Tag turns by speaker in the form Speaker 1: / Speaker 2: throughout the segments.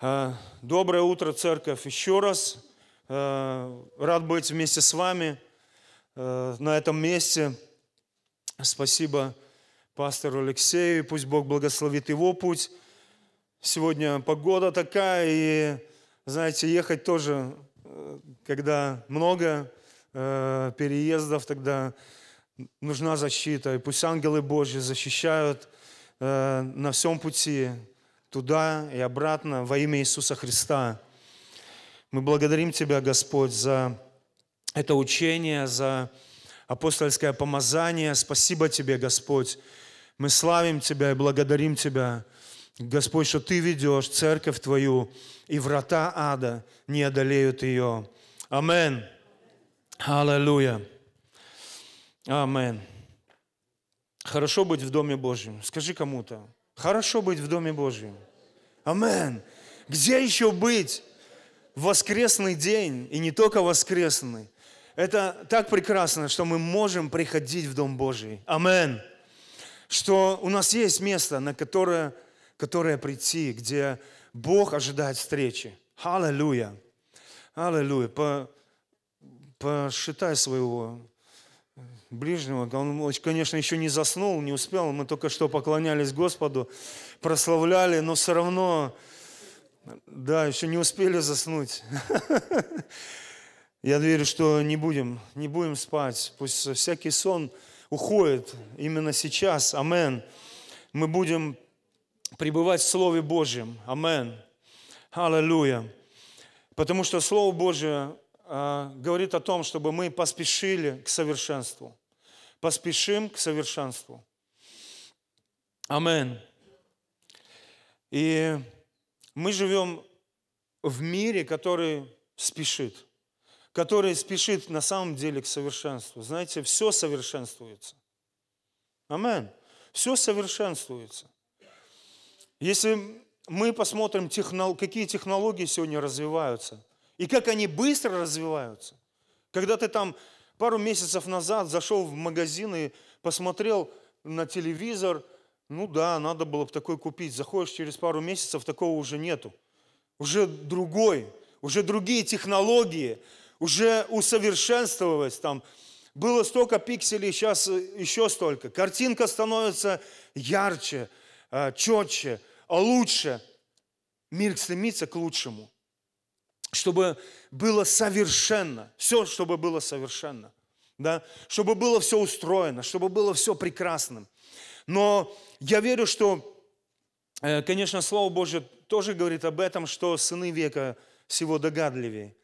Speaker 1: А, доброе утро, церковь, еще раз. А, рад быть вместе с вами а, на этом месте. Спасибо пастору Алексею, пусть Бог благословит его путь. Сегодня погода такая, и, знаете, ехать тоже, э, когда много э, переездов, тогда нужна защита. И пусть ангелы Божьи защищают э, на всем пути, туда и обратно во имя Иисуса Христа. Мы благодарим Тебя, Господь, за это учение, за апостольское помазание. Спасибо Тебе, Господь. Мы славим Тебя и благодарим Тебя, Господь, что Ты ведешь церковь Твою, и врата ада не одолеют ее. Амин. Аллилуйя. Амин. Хорошо быть в Доме Божьем. Скажи кому-то. Хорошо быть в Доме Божьем. Амен. Где еще быть? В воскресный день, и не только воскресный. Это так прекрасно, что мы можем приходить в Дом Божий. Амен. Что у нас есть место, на которое, которое прийти, где Бог ожидает встречи. Аллилуйя. Аллилуйя. По, посчитай своего ближнего. Он, конечно, еще не заснул, не успел. Мы только что поклонялись Господу, прославляли, но все равно, да, еще не успели заснуть. Я верю, что не будем, не будем спать. Пусть всякий сон уходит именно сейчас. Амен. Мы будем пребывать в Слове Божьем. Амен. Аллилуйя. Потому что Слово Божие. А, говорит о том, чтобы мы поспешили к совершенству. Поспешим к совершенству. Амин. И мы живем в мире, который спешит, который спешит на самом деле к совершенству. Знаете, все совершенствуется. Амин. Все совершенствуется. Если мы посмотрим, какие технологии сегодня развиваются – и как они быстро развиваются. Когда ты там пару месяцев назад зашел в магазин и посмотрел на телевизор, ну да, надо было бы такой купить. Заходишь через пару месяцев, такого уже нету. Уже другой, уже другие технологии, уже усовершенствовалось там. Было столько пикселей, сейчас э, еще столько. Картинка становится ярче, э, четче, лучше. Мир стремится к лучшему чтобы было совершенно, все, чтобы было совершенно, да, чтобы было все устроено, чтобы было все прекрасным. Но я верю, что, э, конечно, Слово Божье тоже говорит об этом, что сыны века всего догадливее.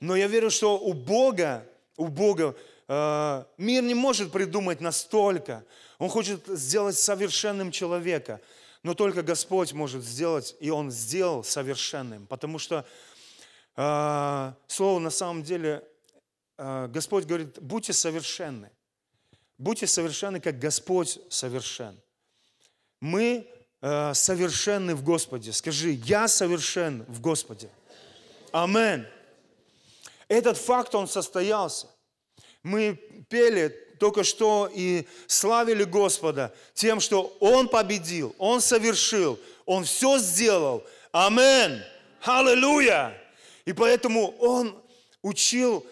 Speaker 1: Но я верю, что у Бога, у Бога э, мир не может придумать настолько. Он хочет сделать совершенным человека. Но только Господь может сделать, и Он сделал совершенным. Потому что а, слово на самом деле, а, Господь говорит, будьте совершенны. Будьте совершенны, как Господь совершен. Мы а, совершенны в Господе. Скажи, я совершен в Господе. Амен. Этот факт, он состоялся. Мы пели только что и славили Господа тем, что Он победил, Он совершил, Он все сделал. Амен. Аллилуйя. И поэтому он учил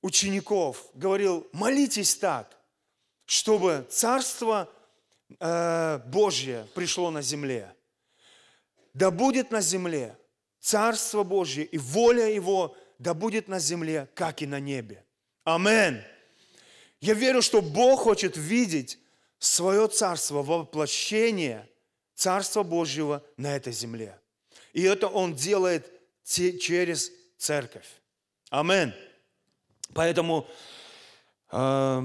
Speaker 1: учеников, говорил, молитесь так, чтобы Царство э, Божье пришло на земле. Да будет на земле Царство Божье и воля Его, да будет на земле, как и на небе. Амин. Я верю, что Бог хочет видеть свое Царство, воплощение Царства Божьего на этой земле. И это Он делает – через церковь. Амин. Поэтому э,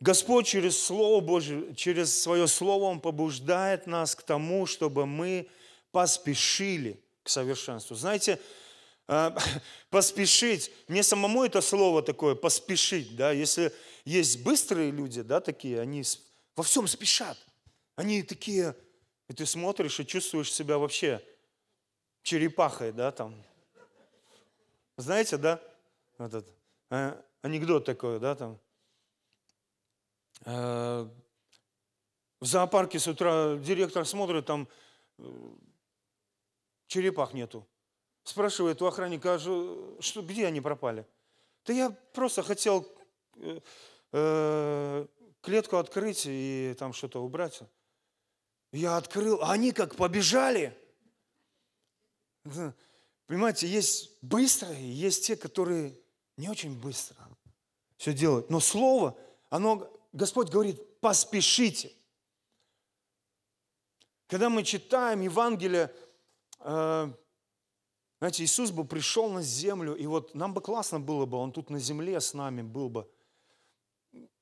Speaker 1: Господь через Слово Божье, через Свое Слово Он побуждает нас к тому, чтобы мы поспешили к совершенству. Знаете, э, поспешить. Мне самому это слово такое, поспешить, да, если есть быстрые люди, да, такие, они во всем спешат. Они такие, и ты смотришь и чувствуешь себя вообще черепахой, да, там. Знаете, да, этот э, анекдот такой, да, там. Э, в зоопарке с утра директор смотрит, там э, черепах нету. Спрашивает у охранника, «А что, где они пропали? Да я просто хотел э, э, клетку открыть и там что-то убрать. Я открыл, а они как побежали – Понимаете, есть быстрые, есть те, которые не очень быстро все делают. Но слово, оно, Господь говорит, поспешите. Когда мы читаем Евангелие, э, знаете, Иисус бы пришел на землю, и вот нам бы классно было бы, Он тут на земле с нами был бы.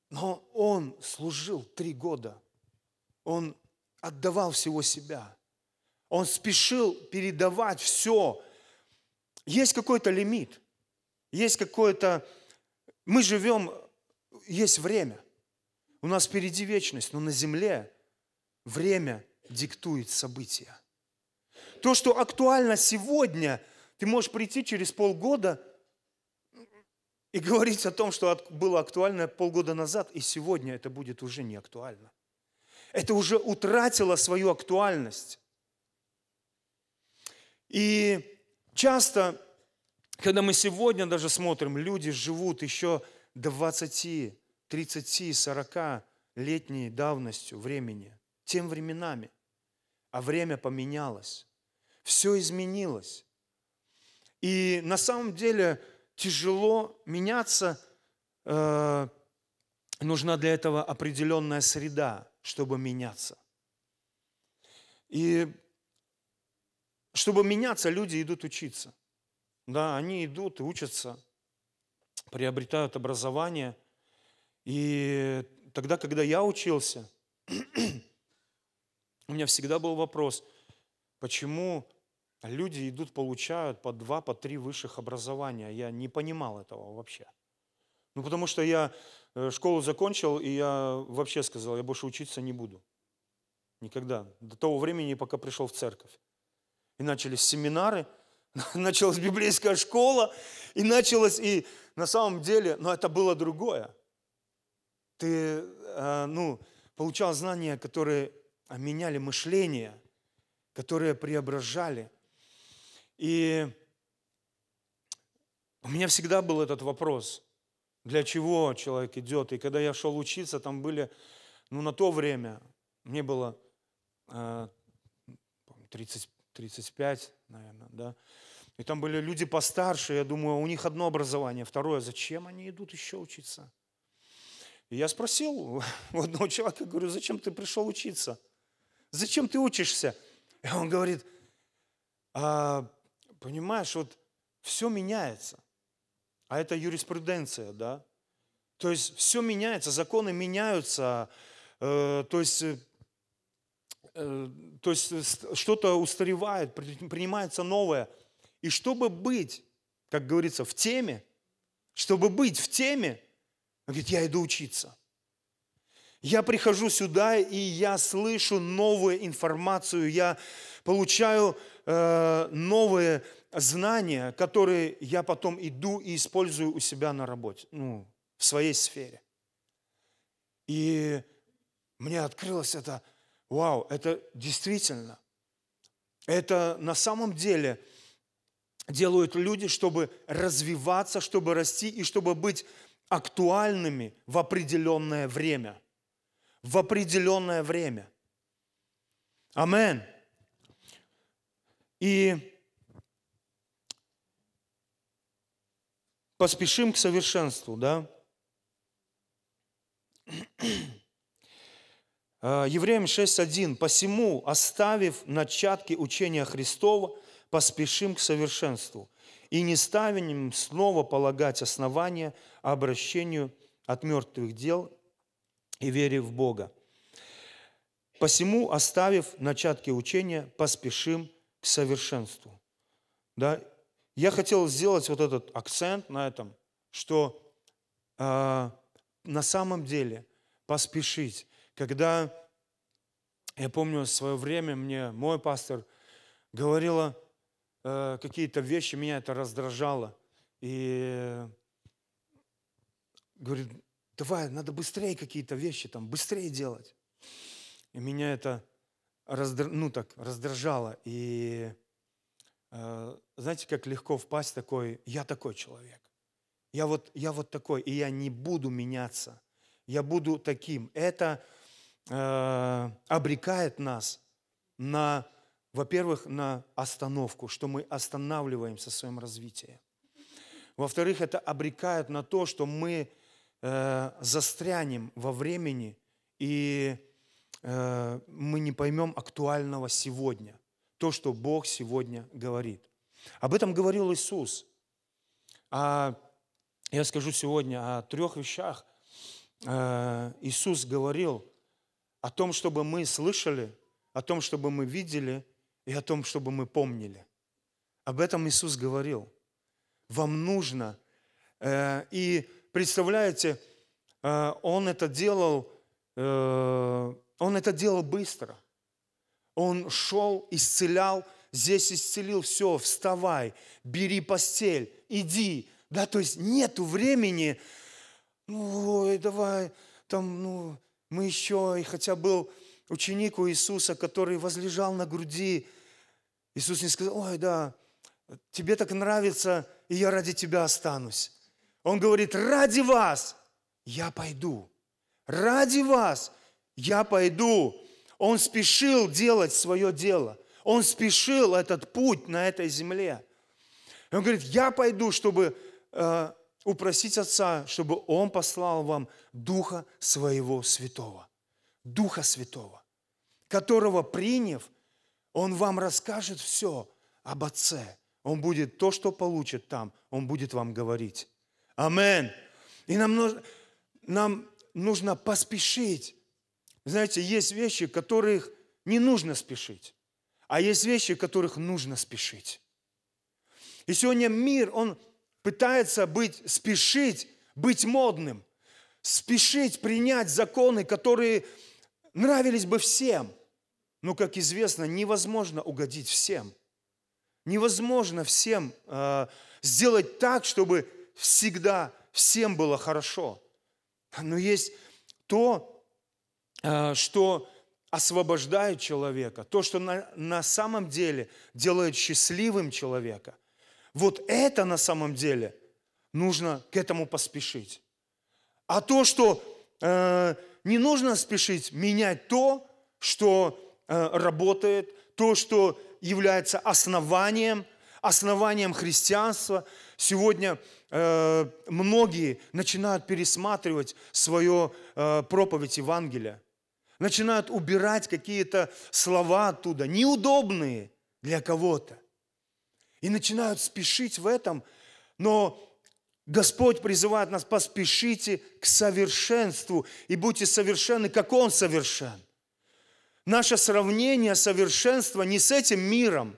Speaker 1: Но Он служил три года. Он отдавал всего себя. Он спешил передавать все. Есть какой-то лимит, есть какое-то... Мы живем, есть время. У нас впереди вечность, но на земле время диктует события. То, что актуально сегодня, ты можешь прийти через полгода и говорить о том, что было актуально полгода назад, и сегодня это будет уже не актуально. Это уже утратило свою актуальность. И часто, когда мы сегодня даже смотрим, люди живут еще 20, 30, 40 летней давностью времени, тем временами. А время поменялось, все изменилось. И на самом деле тяжело меняться, э, нужна для этого определенная среда, чтобы меняться. И чтобы меняться, люди идут учиться. Да, они идут и учатся, приобретают образование. И тогда, когда я учился, у меня всегда был вопрос, почему люди идут, получают по два, по три высших образования. Я не понимал этого вообще. Ну, потому что я э, школу закончил, и я вообще сказал, я больше учиться не буду. Никогда. До того времени, пока пришел в церковь и начались семинары, началась библейская школа, и началось, и на самом деле, но ну, это было другое. Ты, э, ну, получал знания, которые меняли мышление, которые преображали. И у меня всегда был этот вопрос, для чего человек идет. И когда я шел учиться, там были, ну, на то время, мне было э, 30, 35, наверное, да. И там были люди постарше, я думаю, у них одно образование, второе, зачем они идут еще учиться? И я спросил у одного человека, говорю, зачем ты пришел учиться? Зачем ты учишься? И он говорит, а, понимаешь, вот все меняется. А это юриспруденция, да? То есть все меняется, законы меняются, э, то есть э, Э, то есть э, что-то устаревает, принимается новое. И чтобы быть, как говорится, в теме, чтобы быть в теме, он говорит, я иду учиться. Я прихожу сюда, и я слышу новую информацию, я получаю э, новые знания, которые я потом иду и использую у себя на работе, ну, в своей сфере. И мне открылось это Вау, это действительно. Это на самом деле делают люди, чтобы развиваться, чтобы расти и чтобы быть актуальными в определенное время. В определенное время. Амен. И поспешим к совершенству, да? Э, Евреям 6.1. «Посему, оставив начатки учения Христова, поспешим к совершенству, и не ставим снова полагать основания обращению от мертвых дел и вере в Бога. Посему, оставив начатки учения, поспешим к совершенству». Да? Я хотел сделать вот этот акцент на этом, что э, на самом деле поспешить когда я помню свое время, мне мой пастор говорила э, какие-то вещи, меня это раздражало. И говорит, давай, надо быстрее какие-то вещи там, быстрее делать. И меня это раздр... ну, так, раздражало. И э, знаете, как легко впасть такой, я такой человек. Я вот, я вот такой, и я не буду меняться. Я буду таким. Это Э, обрекает нас на, во-первых, на остановку, что мы останавливаемся в своем развитии. Во-вторых, это обрекает на то, что мы э, застрянем во времени и э, мы не поймем актуального сегодня, то, что Бог сегодня говорит. Об этом говорил Иисус. А я скажу сегодня о трех вещах. Э, Иисус говорил о том, чтобы мы слышали, о том, чтобы мы видели и о том, чтобы мы помнили. Об этом Иисус говорил. Вам нужно. Э, и представляете, э, Он это делал, э, Он это делал быстро. Он шел, исцелял, здесь исцелил, все, вставай, бери постель, иди. Да, то есть нету времени, ну, ой, давай, там, ну, мы еще, и хотя был ученик у Иисуса, который возлежал на груди, Иисус не сказал, ой, да, тебе так нравится, и я ради тебя останусь. Он говорит, ради вас я пойду. Ради вас я пойду. Он спешил делать свое дело. Он спешил этот путь на этой земле. И он говорит, я пойду, чтобы э, упросить Отца, чтобы Он послал вам Духа Своего Святого. Духа Святого, которого, приняв, Он вам расскажет все об Отце. Он будет то, что получит там, Он будет вам говорить. Амен. И нам нужно, нам нужно поспешить. Знаете, есть вещи, которых не нужно спешить, а есть вещи, которых нужно спешить. И сегодня мир, он пытается быть, спешить, быть модным, спешить принять законы, которые нравились бы всем. Но, как известно, невозможно угодить всем. Невозможно всем э, сделать так, чтобы всегда всем было хорошо. Но есть то, э, что освобождает человека, то, что на, на самом деле делает счастливым человека. Вот это на самом деле нужно к этому поспешить. А то, что э, не нужно спешить, менять то, что э, работает, то, что является основанием, основанием христианства. Сегодня э, многие начинают пересматривать свою э, проповедь Евангелия, начинают убирать какие-то слова оттуда, неудобные для кого-то и начинают спешить в этом. Но Господь призывает нас, поспешите к совершенству и будьте совершенны, как Он совершен. Наше сравнение совершенства не с этим миром,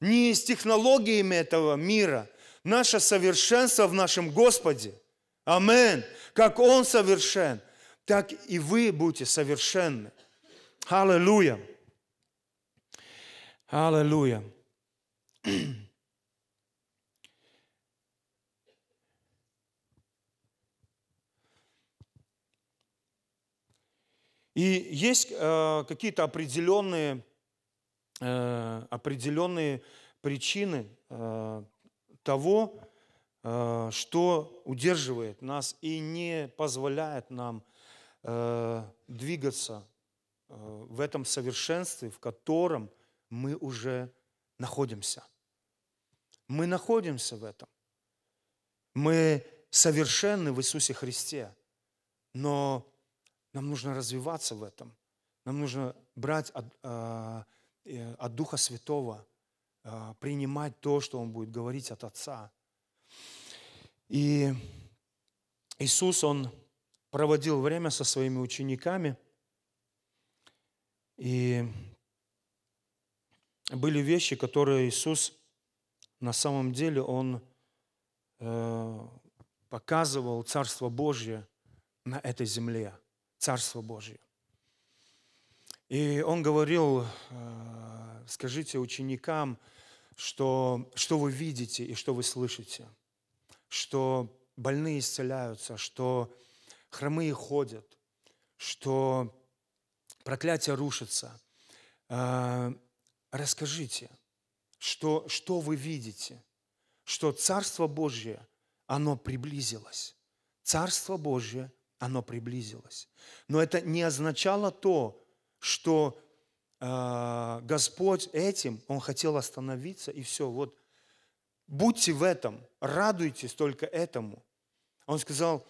Speaker 1: не с технологиями этого мира. Наше совершенство в нашем Господе. Амен. Как Он совершен, так и вы будете совершенны. Аллилуйя. Аллилуйя. И есть э, какие-то определенные, э, определенные причины э, того, э, что удерживает нас и не позволяет нам э, двигаться э, в этом совершенстве, в котором мы уже находимся – мы находимся в этом. Мы совершенны в Иисусе Христе, но нам нужно развиваться в этом. Нам нужно брать от, а, э, от Духа Святого, а, принимать то, что Он будет говорить от Отца. И Иисус, Он проводил время со своими учениками, и были вещи, которые Иисус на самом деле он э, показывал Царство Божье на этой земле, Царство Божье. И он говорил, э, скажите ученикам, что, что вы видите и что вы слышите, что больные исцеляются, что хромые ходят, что проклятие рушится. Э, расскажите – что, что вы видите? Что Царство Божье, оно приблизилось. Царство Божье, оно приблизилось. Но это не означало то, что э, Господь этим, Он хотел остановиться, и все, вот будьте в этом, радуйтесь только этому. Он сказал,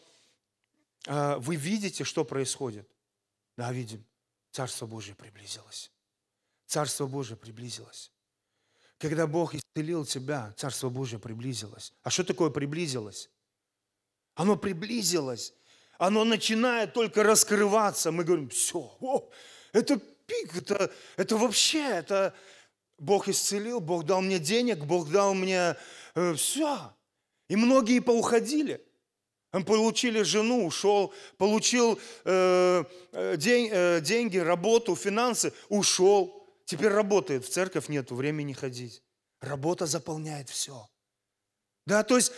Speaker 1: э, вы видите, что происходит? Да, видим. Царство Божье приблизилось. Царство Божье приблизилось. Когда Бог исцелил тебя, Царство Божье приблизилось. А что такое приблизилось? Оно приблизилось. Оно начинает только раскрываться. Мы говорим, все, о, это пик, это, это вообще, это Бог исцелил, Бог дал мне денег, Бог дал мне э, все. И многие поуходили. Получили жену, ушел, получил э, э, день, э, деньги, работу, финансы, ушел. Теперь работает, в церковь нету времени ходить. Работа заполняет все. Да, то есть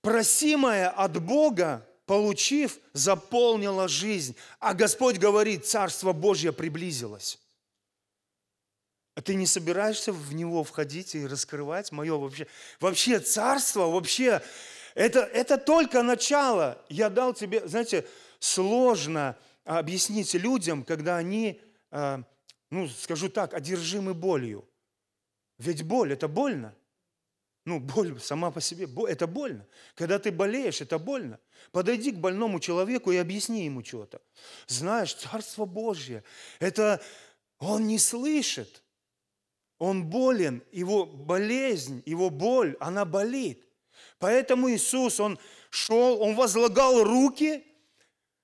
Speaker 1: просимое от Бога, получив, заполнила жизнь. А Господь говорит, Царство Божье приблизилось. А ты не собираешься в него входить и раскрывать мое вообще? Вообще царство, вообще, это, это только начало. Я дал тебе, знаете, сложно объяснить людям, когда они а, ну, скажу так, одержимы болью. Ведь боль – это больно. Ну, боль сама по себе, это больно. Когда ты болеешь, это больно. Подойди к больному человеку и объясни ему что-то. Знаешь, Царство Божье, это он не слышит. Он болен, его болезнь, его боль, она болит. Поэтому Иисус, Он шел, Он возлагал руки.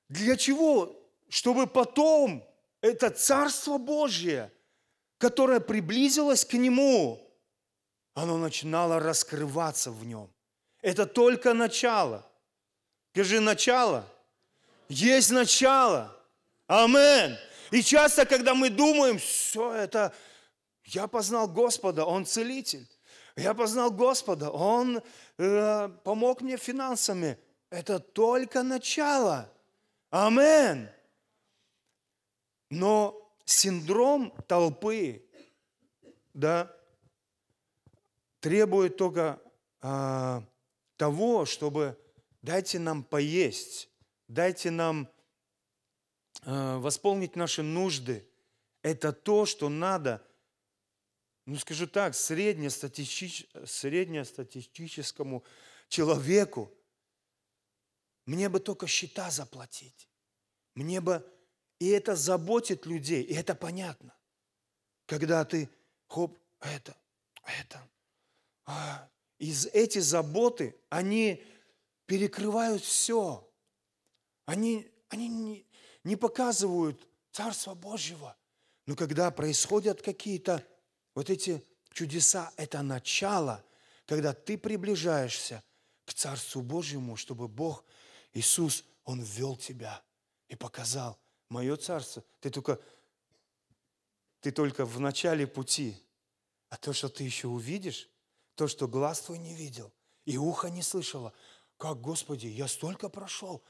Speaker 1: Для чего? Чтобы потом это Царство Божье, которое приблизилось к Нему. Оно начинало раскрываться в Нем. Это только начало. Скажи, начало. Есть начало. Амин. И часто, когда мы думаем, все это, я познал Господа, Он целитель. Я познал Господа, Он э, помог мне финансами. Это только начало. Аминь. Но синдром толпы, да, требует только а, того, чтобы дайте нам поесть, дайте нам а, восполнить наши нужды. Это то, что надо, ну скажу так, среднестатистич, среднестатистическому человеку. Мне бы только счета заплатить. Мне бы и это заботит людей, и это понятно. Когда ты, хоп, а это, а это. А, из эти заботы, они перекрывают все. Они, они не, не показывают Царство Божьего. Но когда происходят какие-то вот эти чудеса, это начало, когда ты приближаешься к Царству Божьему, чтобы Бог, Иисус, Он ввел тебя и показал, мое царство. Ты только, ты только в начале пути. А то, что ты еще увидишь, то, что глаз твой не видел и ухо не слышало, как, Господи, я столько прошел.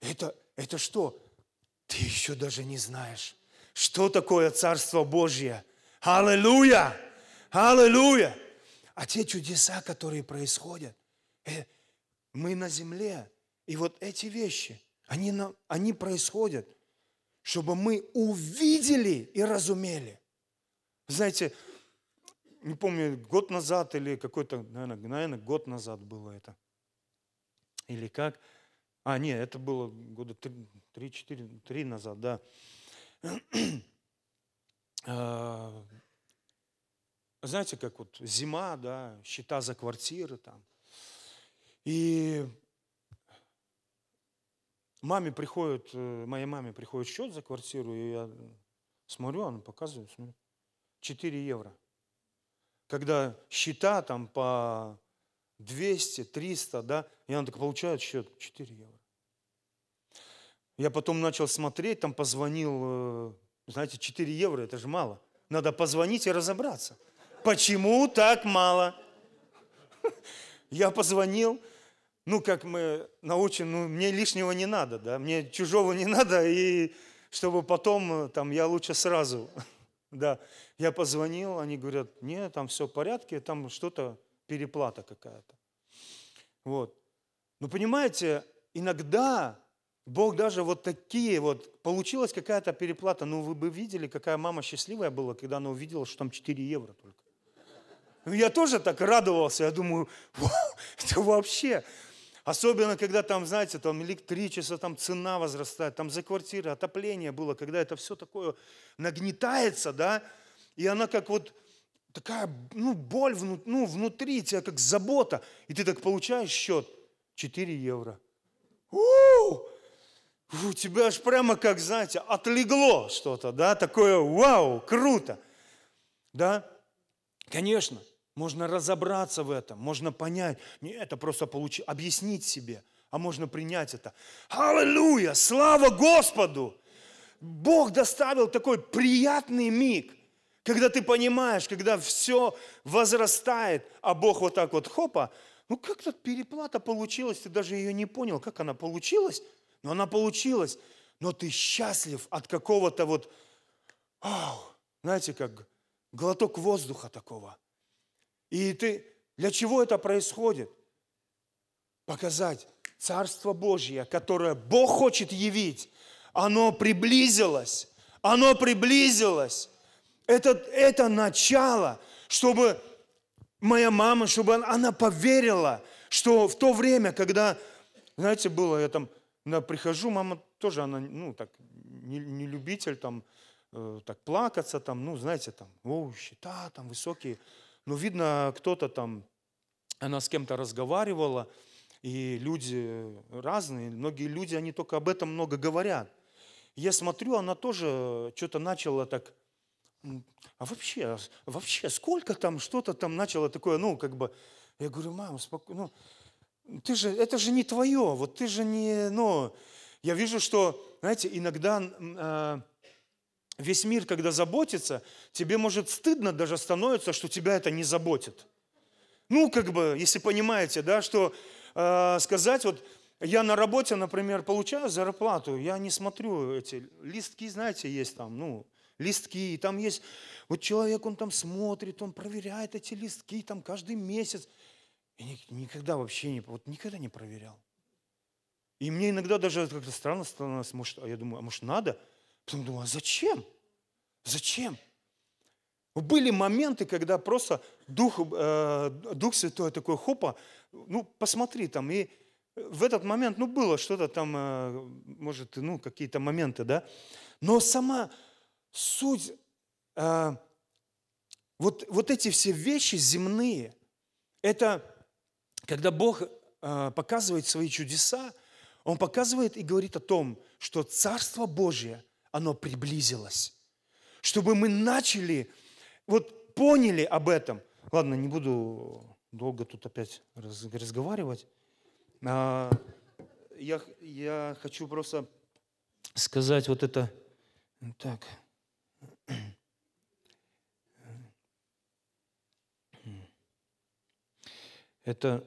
Speaker 1: Это, это что? Ты еще даже не знаешь, что такое Царство Божье. Аллилуйя! Аллилуйя! А те чудеса, которые происходят, э, мы на земле, и вот эти вещи, они, на, они происходят – чтобы мы увидели и разумели. Знаете, не помню, год назад или какой-то, наверное, наверное, год назад было это. Или как? А, нет, это было года 3-4 назад, да. А, знаете, как вот зима, да, счета за квартиры там. И Маме приходит, э, моей маме приходит счет за квартиру, и я смотрю, она показывает, смотрю, 4 евро. Когда счета там по 200, 300, да, и она так получает счет 4 евро. Я потом начал смотреть, там позвонил, э, знаете, 4 евро, это же мало. Надо позвонить и разобраться. Почему так мало? Я позвонил, ну, как мы научим, ну, мне лишнего не надо, да, мне чужого не надо, и чтобы потом, э, там, я лучше сразу, да. Я позвонил, они говорят, нет, там все в порядке, там что-то, переплата какая-то. Вот. Ну, понимаете, иногда Бог даже вот такие вот, получилась какая-то переплата, ну, вы бы видели, какая мама счастливая была, когда она увидела, что там 4 евро только. Ну, я тоже так радовался, я думаю, это вообще, Особенно, когда там, знаете, там электричество, там цена возрастает, там за квартиры, отопление было, когда это все такое нагнетается, да, и она как вот такая, ну, боль вну, ну, внутри тебя, как забота, и ты так получаешь счет 4 евро. У-у-у! У тебя аж прямо, как, знаете, отлегло что-то, да, такое, вау, круто, да, конечно. Можно разобраться в этом, можно понять. Не это просто получить, объяснить себе, а можно принять это. Аллилуйя! Слава Господу! Бог доставил такой приятный миг, когда ты понимаешь, когда все возрастает, а Бог вот так вот, хопа, ну как тут переплата получилась, ты даже ее не понял, как она получилась, но она получилась, но ты счастлив от какого-то вот, ау, знаете, как глоток воздуха такого – и ты, для чего это происходит? Показать Царство Божье, которое Бог хочет явить, оно приблизилось, оно приблизилось. Это, это начало, чтобы моя мама, чтобы она, она поверила, что в то время, когда, знаете, было, я там я прихожу, мама тоже, она, ну, так, не, не любитель там, э, так, плакаться там, ну, знаете, там, оу, щита, там, высокие ну, видно, кто-то там, она с кем-то разговаривала, и люди разные, многие люди, они только об этом много говорят. Я смотрю, она тоже что-то начала так, а вообще, вообще, сколько там, что-то там начало такое, ну, как бы, я говорю, мама, спокойно, ну, ты же, это же не твое, вот ты же не, ну, я вижу, что, знаете, иногда э, Весь мир, когда заботится, тебе, может, стыдно даже становится, что тебя это не заботит. Ну, как бы, если понимаете, да, что э, сказать, вот я на работе, например, получаю зарплату, я не смотрю эти листки, знаете, есть там, ну, листки, там есть, вот человек, он там смотрит, он проверяет эти листки там каждый месяц. И никогда вообще не, вот никогда не проверял. И мне иногда даже как-то странно становилось, может, а я думаю, а может надо – Потом думаю, а зачем? Зачем? Были моменты, когда просто Дух, э, Дух Святой такой, хопа, ну, посмотри там. И в этот момент, ну, было что-то там, э, может, ну, какие-то моменты, да. Но сама суть, э, вот, вот эти все вещи земные, это когда Бог э, показывает свои чудеса, Он показывает и говорит о том, что Царство Божье – оно приблизилось. Чтобы мы начали, вот поняли об этом. Ладно, не буду долго тут опять разговаривать. А, я, я хочу просто сказать вот это. Так. Это...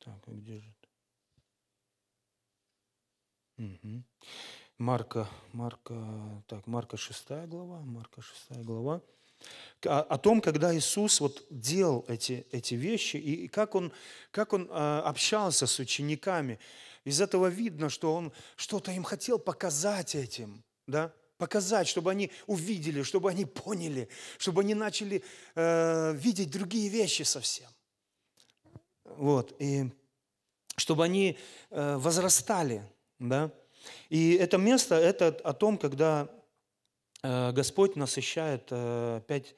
Speaker 1: Так, а где же? Угу. Марка, Марка, так, Марка 6 глава, Марка 6 глава. О, о том, когда Иисус вот делал эти, эти вещи и, как он, как он а, общался с учениками. Из этого видно, что он что-то им хотел показать этим, да? показать, чтобы они увидели, чтобы они поняли, чтобы они начали э, видеть другие вещи совсем. Вот, и чтобы они э, возрастали да? И это место, это о том, когда э, Господь насыщает э, пять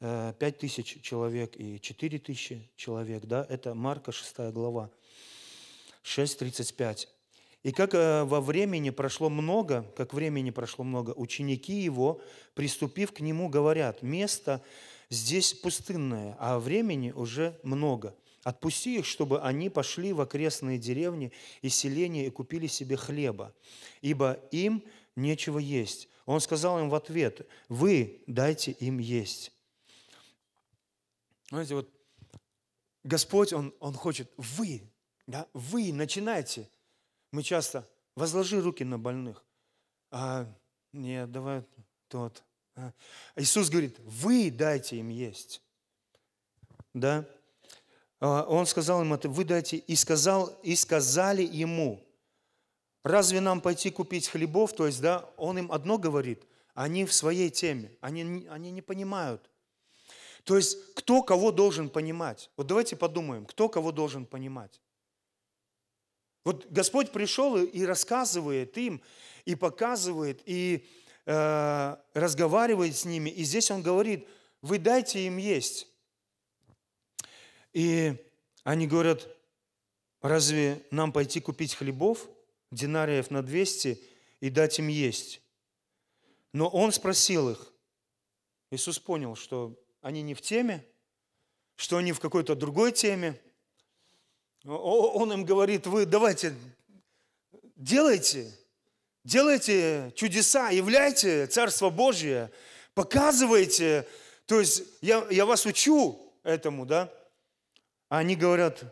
Speaker 1: 5 э, тысяч человек и четыре тысячи человек. Да? Это Марка 6 глава, 6.35. «И как во времени прошло много, как времени прошло много, ученики его, приступив к нему, говорят, место здесь пустынное, а времени уже много. Отпусти их, чтобы они пошли в окрестные деревни и селения и купили себе хлеба, ибо им нечего есть. Он сказал им в ответ, вы дайте им есть. Знаете, вот Господь, Он, он хочет, вы, да, вы начинайте. Мы часто, возложи руки на больных. А, нет, давай тот. А. Иисус говорит, вы дайте им есть. Да? А, он сказал им это, вы дайте, и, сказал, и сказали ему, разве нам пойти купить хлебов, то есть, да, он им одно говорит, они в своей теме, они, они не понимают. То есть, кто кого должен понимать? Вот давайте подумаем, кто кого должен понимать? Вот Господь пришел и рассказывает им, и показывает, и э, разговаривает с ними, и здесь Он говорит, вы дайте им есть. И они говорят, разве нам пойти купить хлебов, динариев на 200, и дать им есть? Но он спросил их. Иисус понял, что они не в теме, что они в какой-то другой теме. Он им говорит, вы давайте, делайте, делайте чудеса, являйте Царство Божье, показывайте. То есть я, я вас учу этому, да? А они говорят,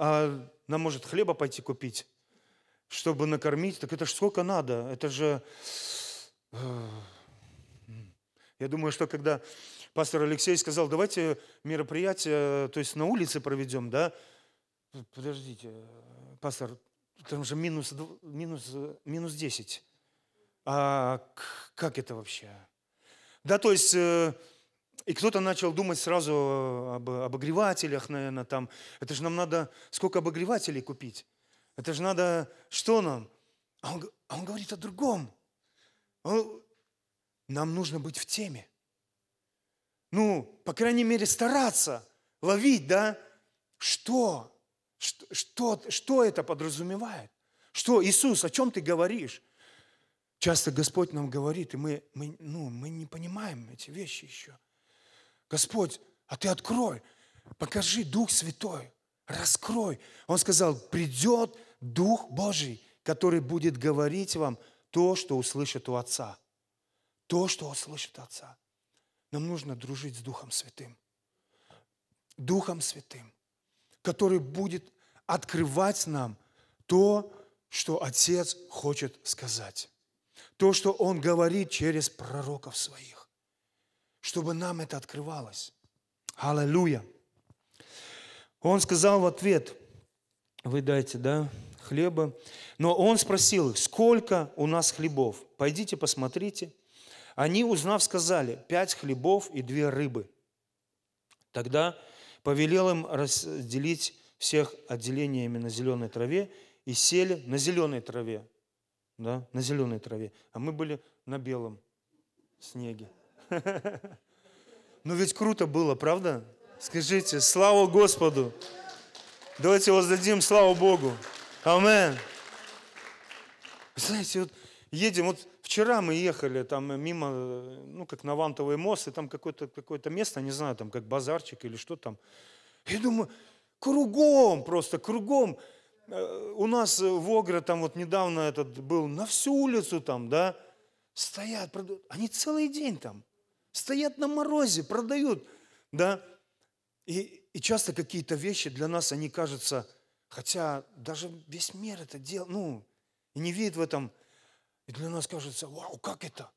Speaker 1: а нам может хлеба пойти купить, чтобы накормить. Так это же сколько надо? Это же... Э, я думаю, что когда пастор Алексей сказал, давайте мероприятие, то есть на улице проведем, да? Подождите, пастор, там же минус, минус, минус 10. А как это вообще? Да, то есть э, и кто-то начал думать сразу э, об обогревателях, наверное, там. Это же нам надо сколько обогревателей купить? Это же надо что нам? А он, а он говорит о другом. Он, нам нужно быть в теме. Ну, по крайней мере, стараться ловить, да? Что? Что, что, что это подразумевает? Что, Иисус, о чем ты говоришь? Часто Господь нам говорит, и мы, мы, ну, мы не понимаем эти вещи еще. Господь, а ты открой, покажи Дух Святой, раскрой. Он сказал, придет Дух Божий, который будет говорить вам то, что услышит у Отца. То, что услышит Отца. Нам нужно дружить с Духом Святым. Духом Святым, который будет открывать нам то, что Отец хочет сказать. То, что Он говорит через пророков своих чтобы нам это открывалось. Аллилуйя! Он сказал в ответ, вы дайте, да, хлеба. Но он спросил их, сколько у нас хлебов? Пойдите, посмотрите. Они, узнав, сказали, пять хлебов и две рыбы. Тогда повелел им разделить всех отделениями на зеленой траве и сели на зеленой траве. Да, на зеленой траве. А мы были на белом снеге. Ну ведь круто было, правда? Скажите, слава Господу! Давайте воздадим славу Богу. Амен. Знаете, вот едем, вот вчера мы ехали там мимо, ну, как Навантовый мост, и там какое-то какое место, не знаю, там как базарчик или что там. Я думаю, кругом просто, кругом. Э, у нас в Огре там вот недавно этот был, на всю улицу там, да, стоят, продают. Они целый день там. Стоят на морозе, продают, да. И, и часто какие-то вещи для нас, они кажутся, хотя даже весь мир это делает, ну, и не видит в этом. И для нас кажется, вау, как это?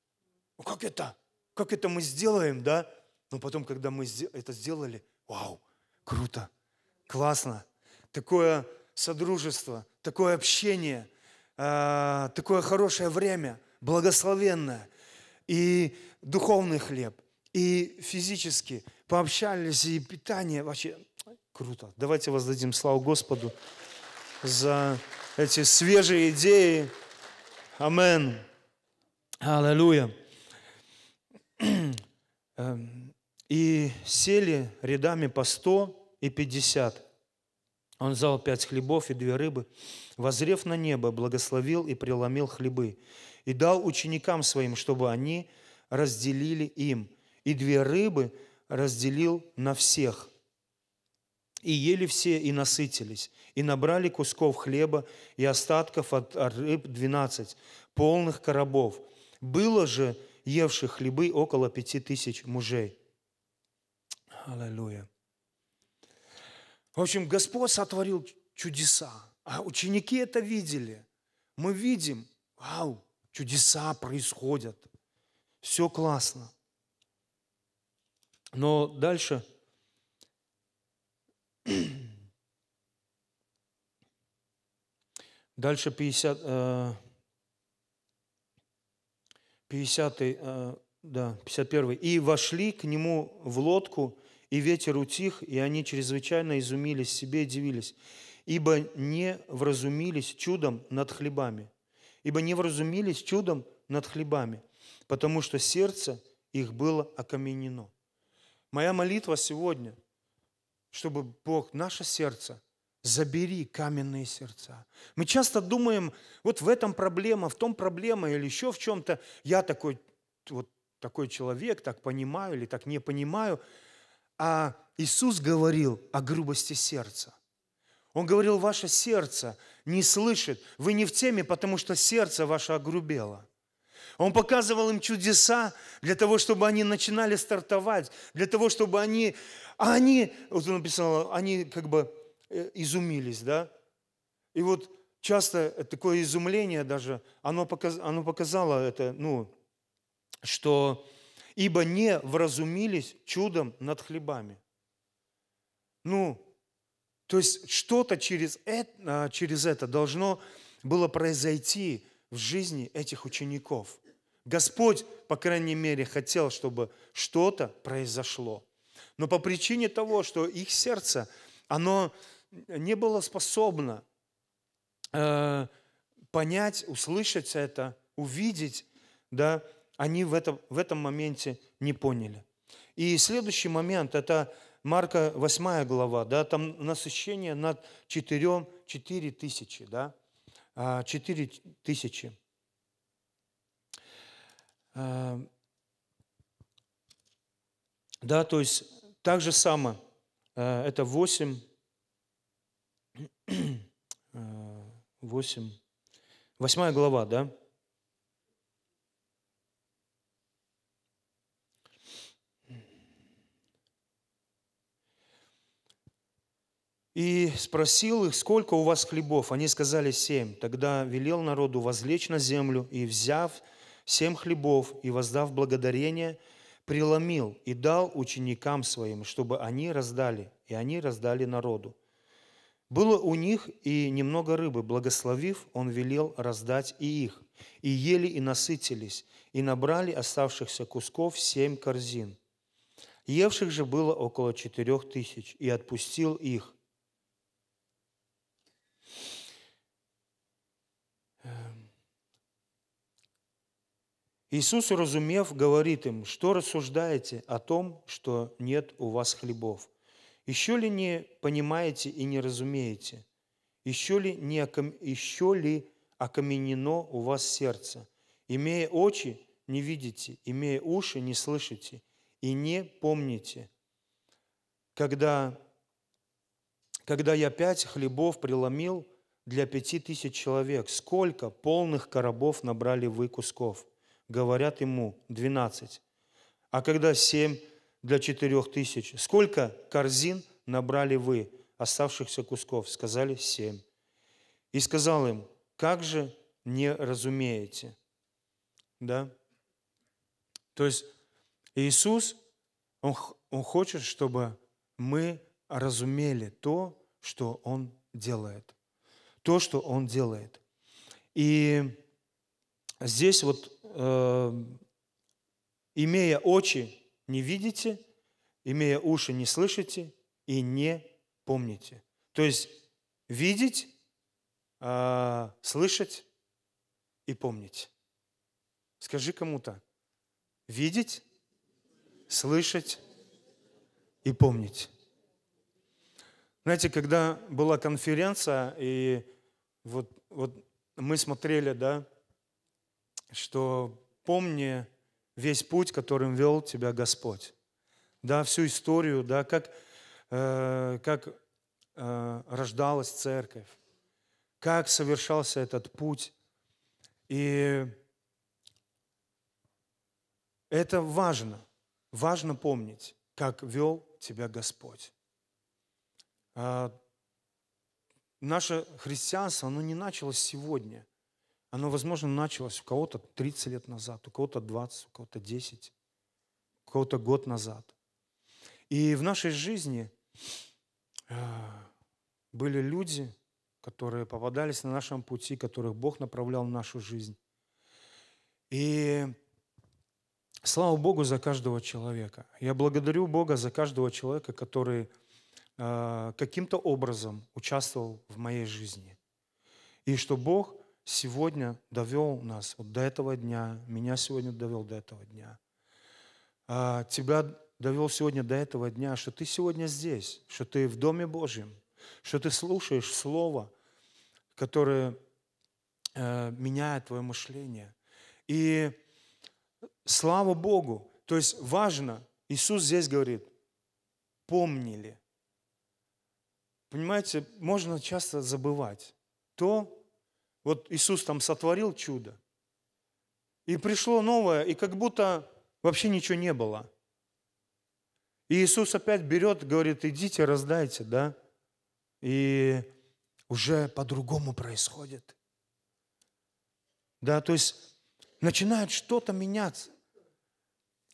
Speaker 1: Ну, как это? Как это мы сделаем, да? Но потом, когда мы это сделали, вау, круто, классно. Такое содружество, такое общение, а, такое хорошее время, благословенное – и духовный хлеб, и физически пообщались, и питание вообще круто. Давайте воздадим славу Господу за эти свежие идеи. Амен. Аллилуйя. Эм, и сели рядами по сто и пятьдесят. Он взял пять хлебов и две рыбы, возрев на небо, благословил и преломил хлебы, и дал ученикам своим, чтобы они разделили им. И две рыбы разделил на всех. И ели все, и насытились, и набрали кусков хлеба и остатков от рыб двенадцать, полных коробов. Было же евших хлебы около пяти тысяч мужей. Аллилуйя. В общем, Господь сотворил чудеса, а ученики это видели. Мы видим, вау, чудеса происходят, все классно. Но дальше Дальше 50, э, 50 э, да, 51. «И вошли к нему в лодку, и ветер утих, и они чрезвычайно изумились себе и дивились, ибо не вразумились чудом над хлебами» ибо не вразумились чудом над хлебами, потому что сердце их было окаменено. Моя молитва сегодня, чтобы Бог, наше сердце, забери каменные сердца. Мы часто думаем, вот в этом проблема, в том проблема или еще в чем-то. Я такой, вот такой человек, так понимаю или так не понимаю. А Иисус говорил о грубости сердца – он говорил, ваше сердце не слышит, вы не в теме, потому что сердце ваше огрубело. Он показывал им чудеса для того, чтобы они начинали стартовать, для того, чтобы они, а они, вот он написал, они как бы э, изумились, да? И вот часто такое изумление даже, оно, показ, оно показало это, ну, что «ибо не вразумились чудом над хлебами». Ну, то есть что-то через это, а, через это должно было произойти в жизни этих учеников. Господь, по крайней мере, хотел, чтобы что-то произошло. Но по причине того, что их сердце, оно не было способно э, понять, услышать это, увидеть, да, они в, это, в этом моменте не поняли. И следующий момент – это Марка 8 глава, да, там насыщение над 4, 4 тысячи, да, 4 а, тысячи. А, да, то есть так же само, а, это 8, 8, 8 глава, да, и спросил их, сколько у вас хлебов? Они сказали, семь. Тогда велел народу возлечь на землю, и, взяв семь хлебов и воздав благодарение, преломил и дал ученикам своим, чтобы они раздали, и они раздали народу. Было у них и немного рыбы, благословив, он велел раздать и их. И ели и насытились, и набрали оставшихся кусков семь корзин. Евших же было около четырех тысяч, и отпустил их, Иисус, разумев, говорит им, что рассуждаете о том, что нет у вас хлебов? Еще ли не понимаете и не разумеете? Еще ли, не окам... еще ли окаменено у вас сердце? Имея очи, не видите, имея уши, не слышите, и не помните, когда, когда я пять хлебов преломил для пяти тысяч человек, сколько полных коробов набрали вы кусков – говорят ему, 12. А когда семь для четырех тысяч, сколько корзин набрали вы, оставшихся кусков? Сказали, семь. И сказал им, как же не разумеете? Да? То есть Иисус, Он, он хочет, чтобы мы разумели то, что Он делает. То, что Он делает. И здесь вот Э, имея очи, не видите, имея уши, не слышите и не помните. То есть видеть, э, слышать и помнить. Скажи кому-то, видеть, слышать и помнить. Знаете, когда была конференция, и вот, вот мы смотрели, да, что помни весь путь, которым вел тебя Господь. Да, всю историю, да, как, э, как э, рождалась церковь, как совершался этот путь. И это важно. Важно помнить, как вел тебя Господь. А наше христианство, оно не началось сегодня – оно, возможно, началось у кого-то 30 лет назад, у кого-то 20, у кого-то 10, у кого-то год назад. И в нашей жизни э, были люди, которые попадались на нашем пути, которых Бог направлял в нашу жизнь. И слава Богу за каждого человека. Я благодарю Бога за каждого человека, который э, каким-то образом участвовал в моей жизни. И что Бог сегодня довел нас вот до этого дня, меня сегодня довел до этого дня, а, тебя довел сегодня до этого дня, что ты сегодня здесь, что ты в Доме Божьем, что ты слушаешь Слово, которое э, меняет твое мышление. И слава Богу, то есть важно, Иисус здесь говорит, помнили. Понимаете, можно часто забывать то, вот Иисус там сотворил чудо, и пришло новое, и как будто вообще ничего не было. И Иисус опять берет, говорит, идите, раздайте, да? И уже по-другому происходит. Да, то есть начинает что-то меняться.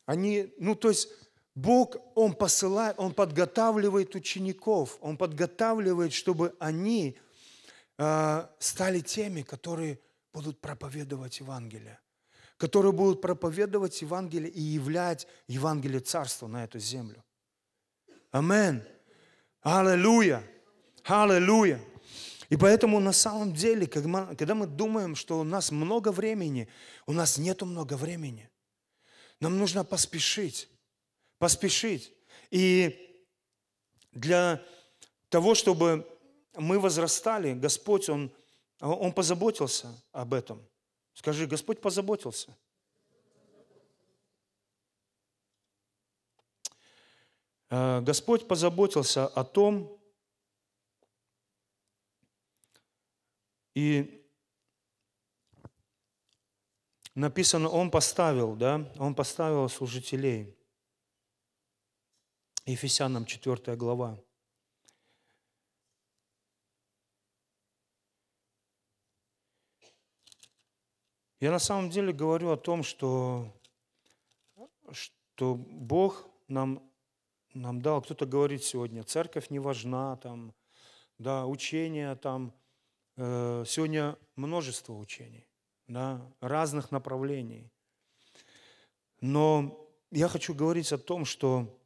Speaker 1: Они, ну, то есть Бог, Он посылает, Он подготавливает учеников, Он подготавливает, чтобы они Э, стали теми, которые будут проповедовать Евангелие, которые будут проповедовать Евангелие и являть Евангелие Царства на эту землю. Амен. Аллилуйя. Аллилуйя. И поэтому на самом деле, когда мы думаем, что у нас много времени, у нас нету много времени. Нам нужно поспешить, поспешить. И для того, чтобы мы возрастали, Господь, Он, Он позаботился об этом. Скажи, Господь позаботился. Э, Господь позаботился о том, и написано, Он поставил, да, Он поставил служителей. Ефесянам 4 глава. Я на самом деле говорю о том, что, что Бог нам, нам дал, кто-то говорит сегодня, церковь не важна, там, да, учения там, э, сегодня множество учений, да, разных направлений. Но я хочу говорить о том, что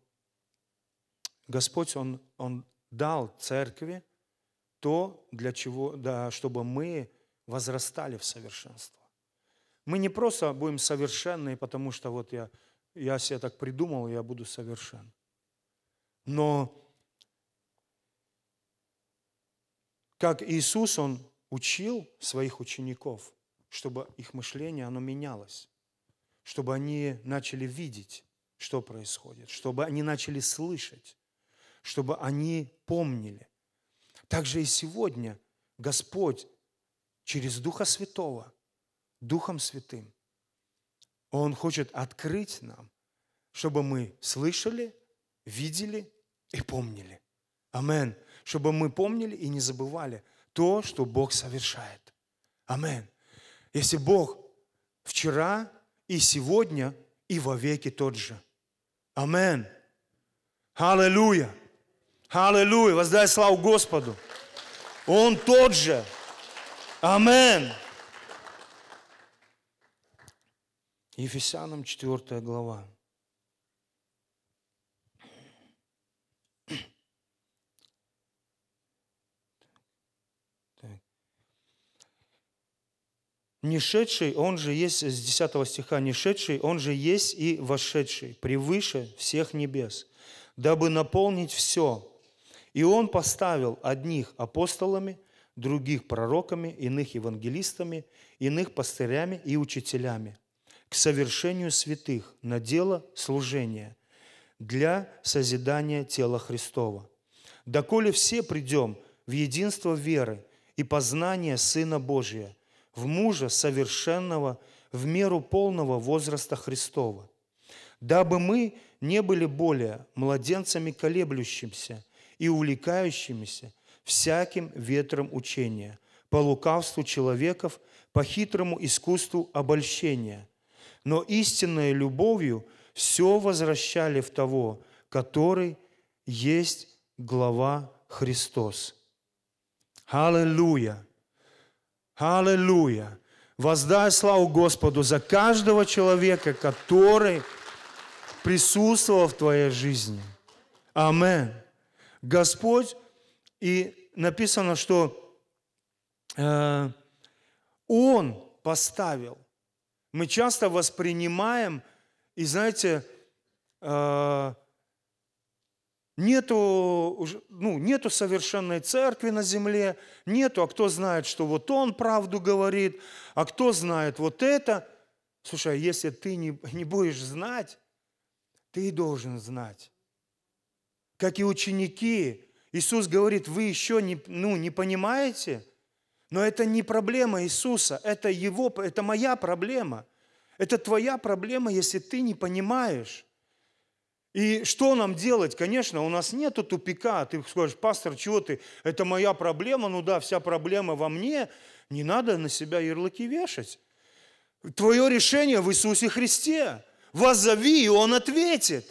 Speaker 1: Господь, Он, Он дал церкви то, для чего, да, чтобы мы возрастали в совершенство. Мы не просто будем совершенны, потому что вот я, я себе так придумал, я буду совершен. Но как Иисус, Он учил своих учеников, чтобы их мышление, оно менялось, чтобы они начали видеть, что происходит, чтобы они начали слышать, чтобы они помнили. Также и сегодня Господь через Духа Святого Духом Святым. Он хочет открыть нам, чтобы мы слышали, видели и помнили. Амен. Чтобы мы помнили и не забывали то, что Бог совершает. Амен. Если Бог вчера и сегодня и вовеки тот же. Амен. Аллилуйя. Аллилуйя. Воздай славу Господу. Он тот же. Аминь. Ефесянам 4 глава. Нешедший, он же есть, с 10 стиха, нешедший, он же есть и вошедший, превыше всех небес, дабы наполнить все. И он поставил одних апостолами, других пророками, иных евангелистами, иных пастырями и учителями – к совершению святых на дело служения для созидания тела Христова. Доколе все придем в единство веры и познание Сына Божия, в мужа совершенного, в меру полного возраста Христова, дабы мы не были более младенцами колеблющимся и увлекающимися всяким ветром учения, по лукавству человеков, по хитрому искусству обольщения – но истинной любовью все возвращали в того, который есть глава Христос. Аллилуйя! Аллилуйя! Воздай славу Господу за каждого человека, который присутствовал в твоей жизни. Амин. Господь, и написано, что э, Он поставил мы часто воспринимаем, и знаете, э, нету, ну, нету совершенной церкви на земле, нету, а кто знает, что вот он правду говорит, а кто знает вот это. Слушай, а если ты не, не будешь знать, ты должен знать. Как и ученики, Иисус говорит, вы еще не, ну, не понимаете – но это не проблема Иисуса, это Его, это моя проблема. Это твоя проблема, если ты не понимаешь. И что нам делать? Конечно, у нас нету тупика. Ты скажешь, пастор, чего ты? Это моя проблема. Ну да, вся проблема во мне. Не надо на себя ярлыки вешать. Твое решение в Иисусе Христе. Воззови, и Он ответит.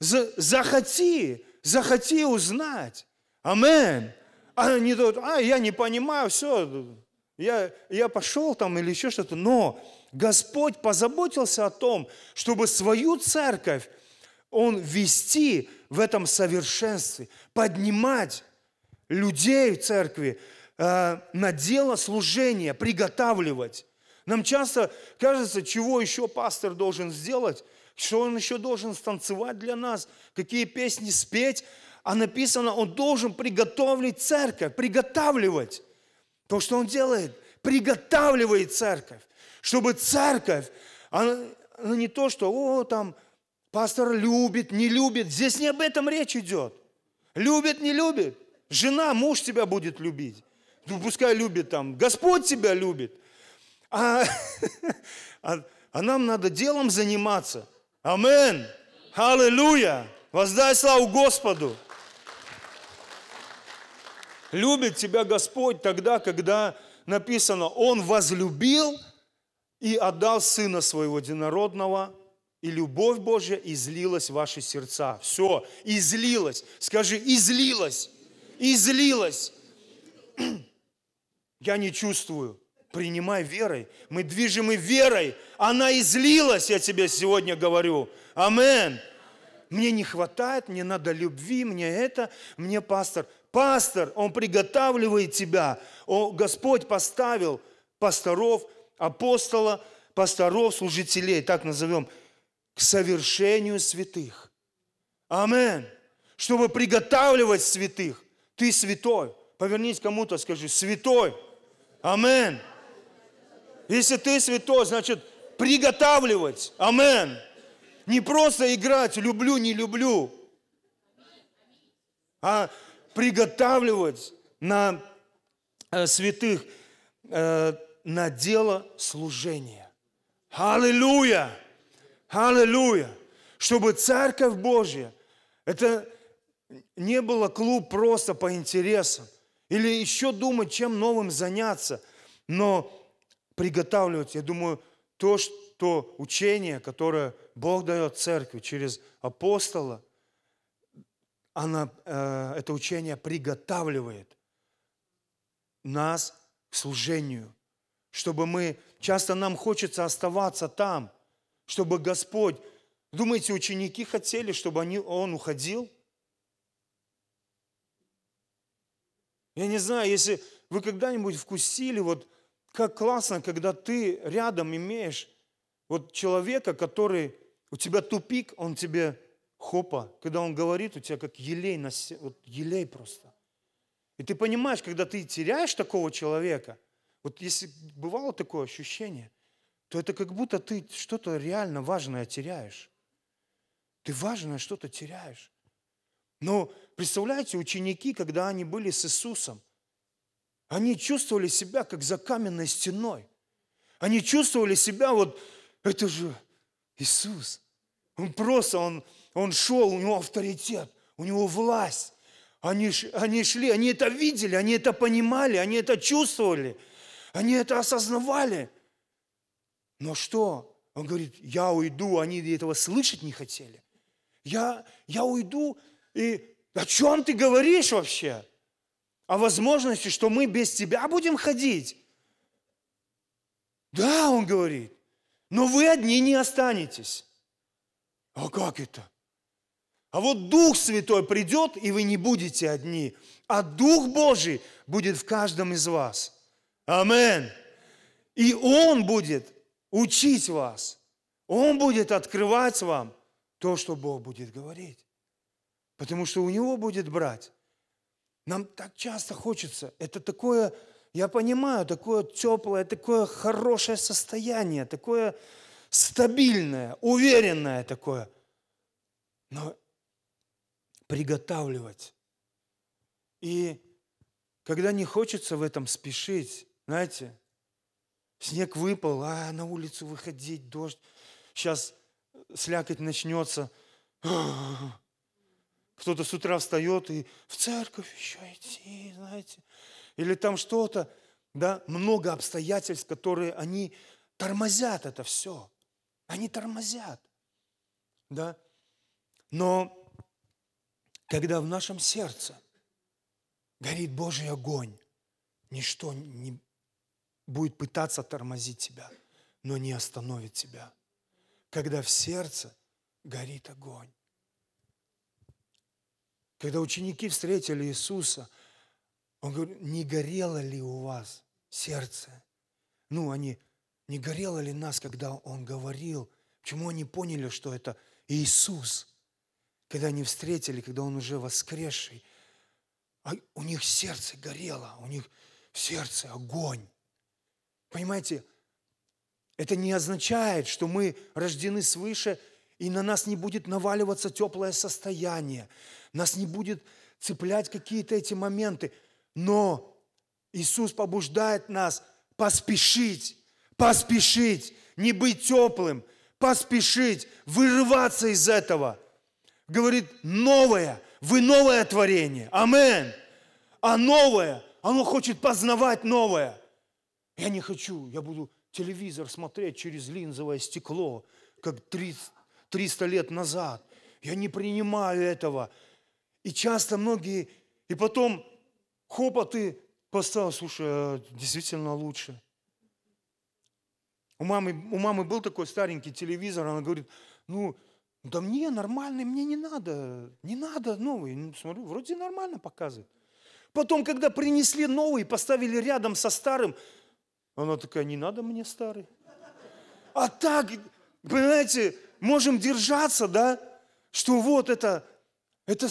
Speaker 1: Захоти, захоти узнать. Аминь. А не тот, а я не понимаю, все, я, я пошел там или еще что-то. Но Господь позаботился о том, чтобы свою церковь Он вести в этом совершенстве, поднимать людей в церкви э, на дело служения, приготавливать. Нам часто кажется, чего еще пастор должен сделать, что он еще должен станцевать для нас, какие песни спеть, а написано, он должен приготовить церковь, приготавливать. То, что он делает, приготавливает церковь, чтобы церковь, она, она не то, что, о, там, пастор любит, не любит. Здесь не об этом речь идет. Любит, не любит. Жена, муж тебя будет любить. Ну, пускай любит там. Господь тебя любит. А, а, а нам надо делом заниматься. Амен. Аллилуйя. Воздай славу Господу. Любит тебя Господь тогда, когда написано, Он возлюбил и отдал Сына Своего Единородного, и любовь Божья излилась в ваши сердца. Все, излилась. Скажи, излилась. Излилась. Я не чувствую. Принимай верой. Мы движимы верой. Она излилась, я тебе сегодня говорю. Амен. Мне не хватает, мне надо любви, мне это, мне пастор пастор, он приготавливает тебя. О, Господь поставил пасторов, апостола, пасторов, служителей, так назовем, к совершению святых. Амин. Чтобы приготавливать святых. Ты святой. Повернись кому-то, скажи, святой. Амин. Если ты святой, значит, приготавливать. Амин. Не просто играть, люблю, не люблю. А приготавливать на э, святых э, на дело служения. Аллилуйя! Аллилуйя! Чтобы Церковь Божья, это не было клуб просто по интересам, или еще думать, чем новым заняться, но приготавливать, я думаю, то, что учение, которое Бог дает церкви через апостола, она, э, это учение приготавливает нас к служению, чтобы мы, часто нам хочется оставаться там, чтобы Господь, думаете, ученики хотели, чтобы они, Он уходил? Я не знаю, если вы когда-нибудь вкусили, вот как классно, когда ты рядом имеешь вот человека, который, у тебя тупик, он тебе Хопа, когда он говорит, у тебя как елей, на се... вот елей просто. И ты понимаешь, когда ты теряешь такого человека, вот если бывало такое ощущение, то это как будто ты что-то реально важное теряешь. Ты важное что-то теряешь. Но представляете, ученики, когда они были с Иисусом, они чувствовали себя как за каменной стеной. Они чувствовали себя вот, это же Иисус. Он просто, он, он шел, у него авторитет, у него власть. Они, они шли, они это видели, они это понимали, они это чувствовали, они это осознавали. Но что? Он говорит, я уйду, они этого слышать не хотели. Я, я уйду, и о чем ты говоришь вообще? О возможности, что мы без тебя будем ходить. Да, он говорит, но вы одни не останетесь. А как это? А вот Дух Святой придет, и вы не будете одни, а Дух Божий будет в каждом из вас. Амен. И Он будет учить вас. Он будет открывать вам то, что Бог будет говорить. Потому что у Него будет брать. Нам так часто хочется. Это такое, я понимаю, такое теплое, такое хорошее состояние, такое стабильное, уверенное такое. Но приготавливать. И когда не хочется в этом спешить, знаете, снег выпал, а на улицу выходить, дождь, сейчас слякоть начнется. Кто-то с утра встает и в церковь еще идти, знаете. Или там что-то, да, много обстоятельств, которые они тормозят это все. Они тормозят, да. Но когда в нашем сердце горит Божий огонь, ничто не будет пытаться тормозить тебя, но не остановит тебя. Когда в сердце горит огонь. Когда ученики встретили Иисуса, он говорит, не горело ли у вас сердце? Ну, они, не горело ли нас, когда он говорил? Почему они поняли, что это Иисус – когда они встретили, когда он уже воскресший, а у них сердце горело, у них в сердце огонь. Понимаете, это не означает, что мы рождены свыше, и на нас не будет наваливаться теплое состояние, нас не будет цеплять какие-то эти моменты, но Иисус побуждает нас поспешить, поспешить, не быть теплым, поспешить, вырываться из этого – Говорит, новое, вы новое творение. Амен. А новое, оно хочет познавать новое. Я не хочу, я буду телевизор смотреть через линзовое стекло, как 300 лет назад. Я не принимаю этого. И часто многие, и потом хопа ты поставил, слушай, а действительно лучше. У мамы, у мамы был такой старенький телевизор, она говорит, ну, да мне нормальный, мне не надо, не надо новый. Ну, смотрю, вроде нормально показывает. Потом, когда принесли новый, поставили рядом со старым, она такая, не надо мне старый. А так, понимаете, можем держаться, да, что вот это, это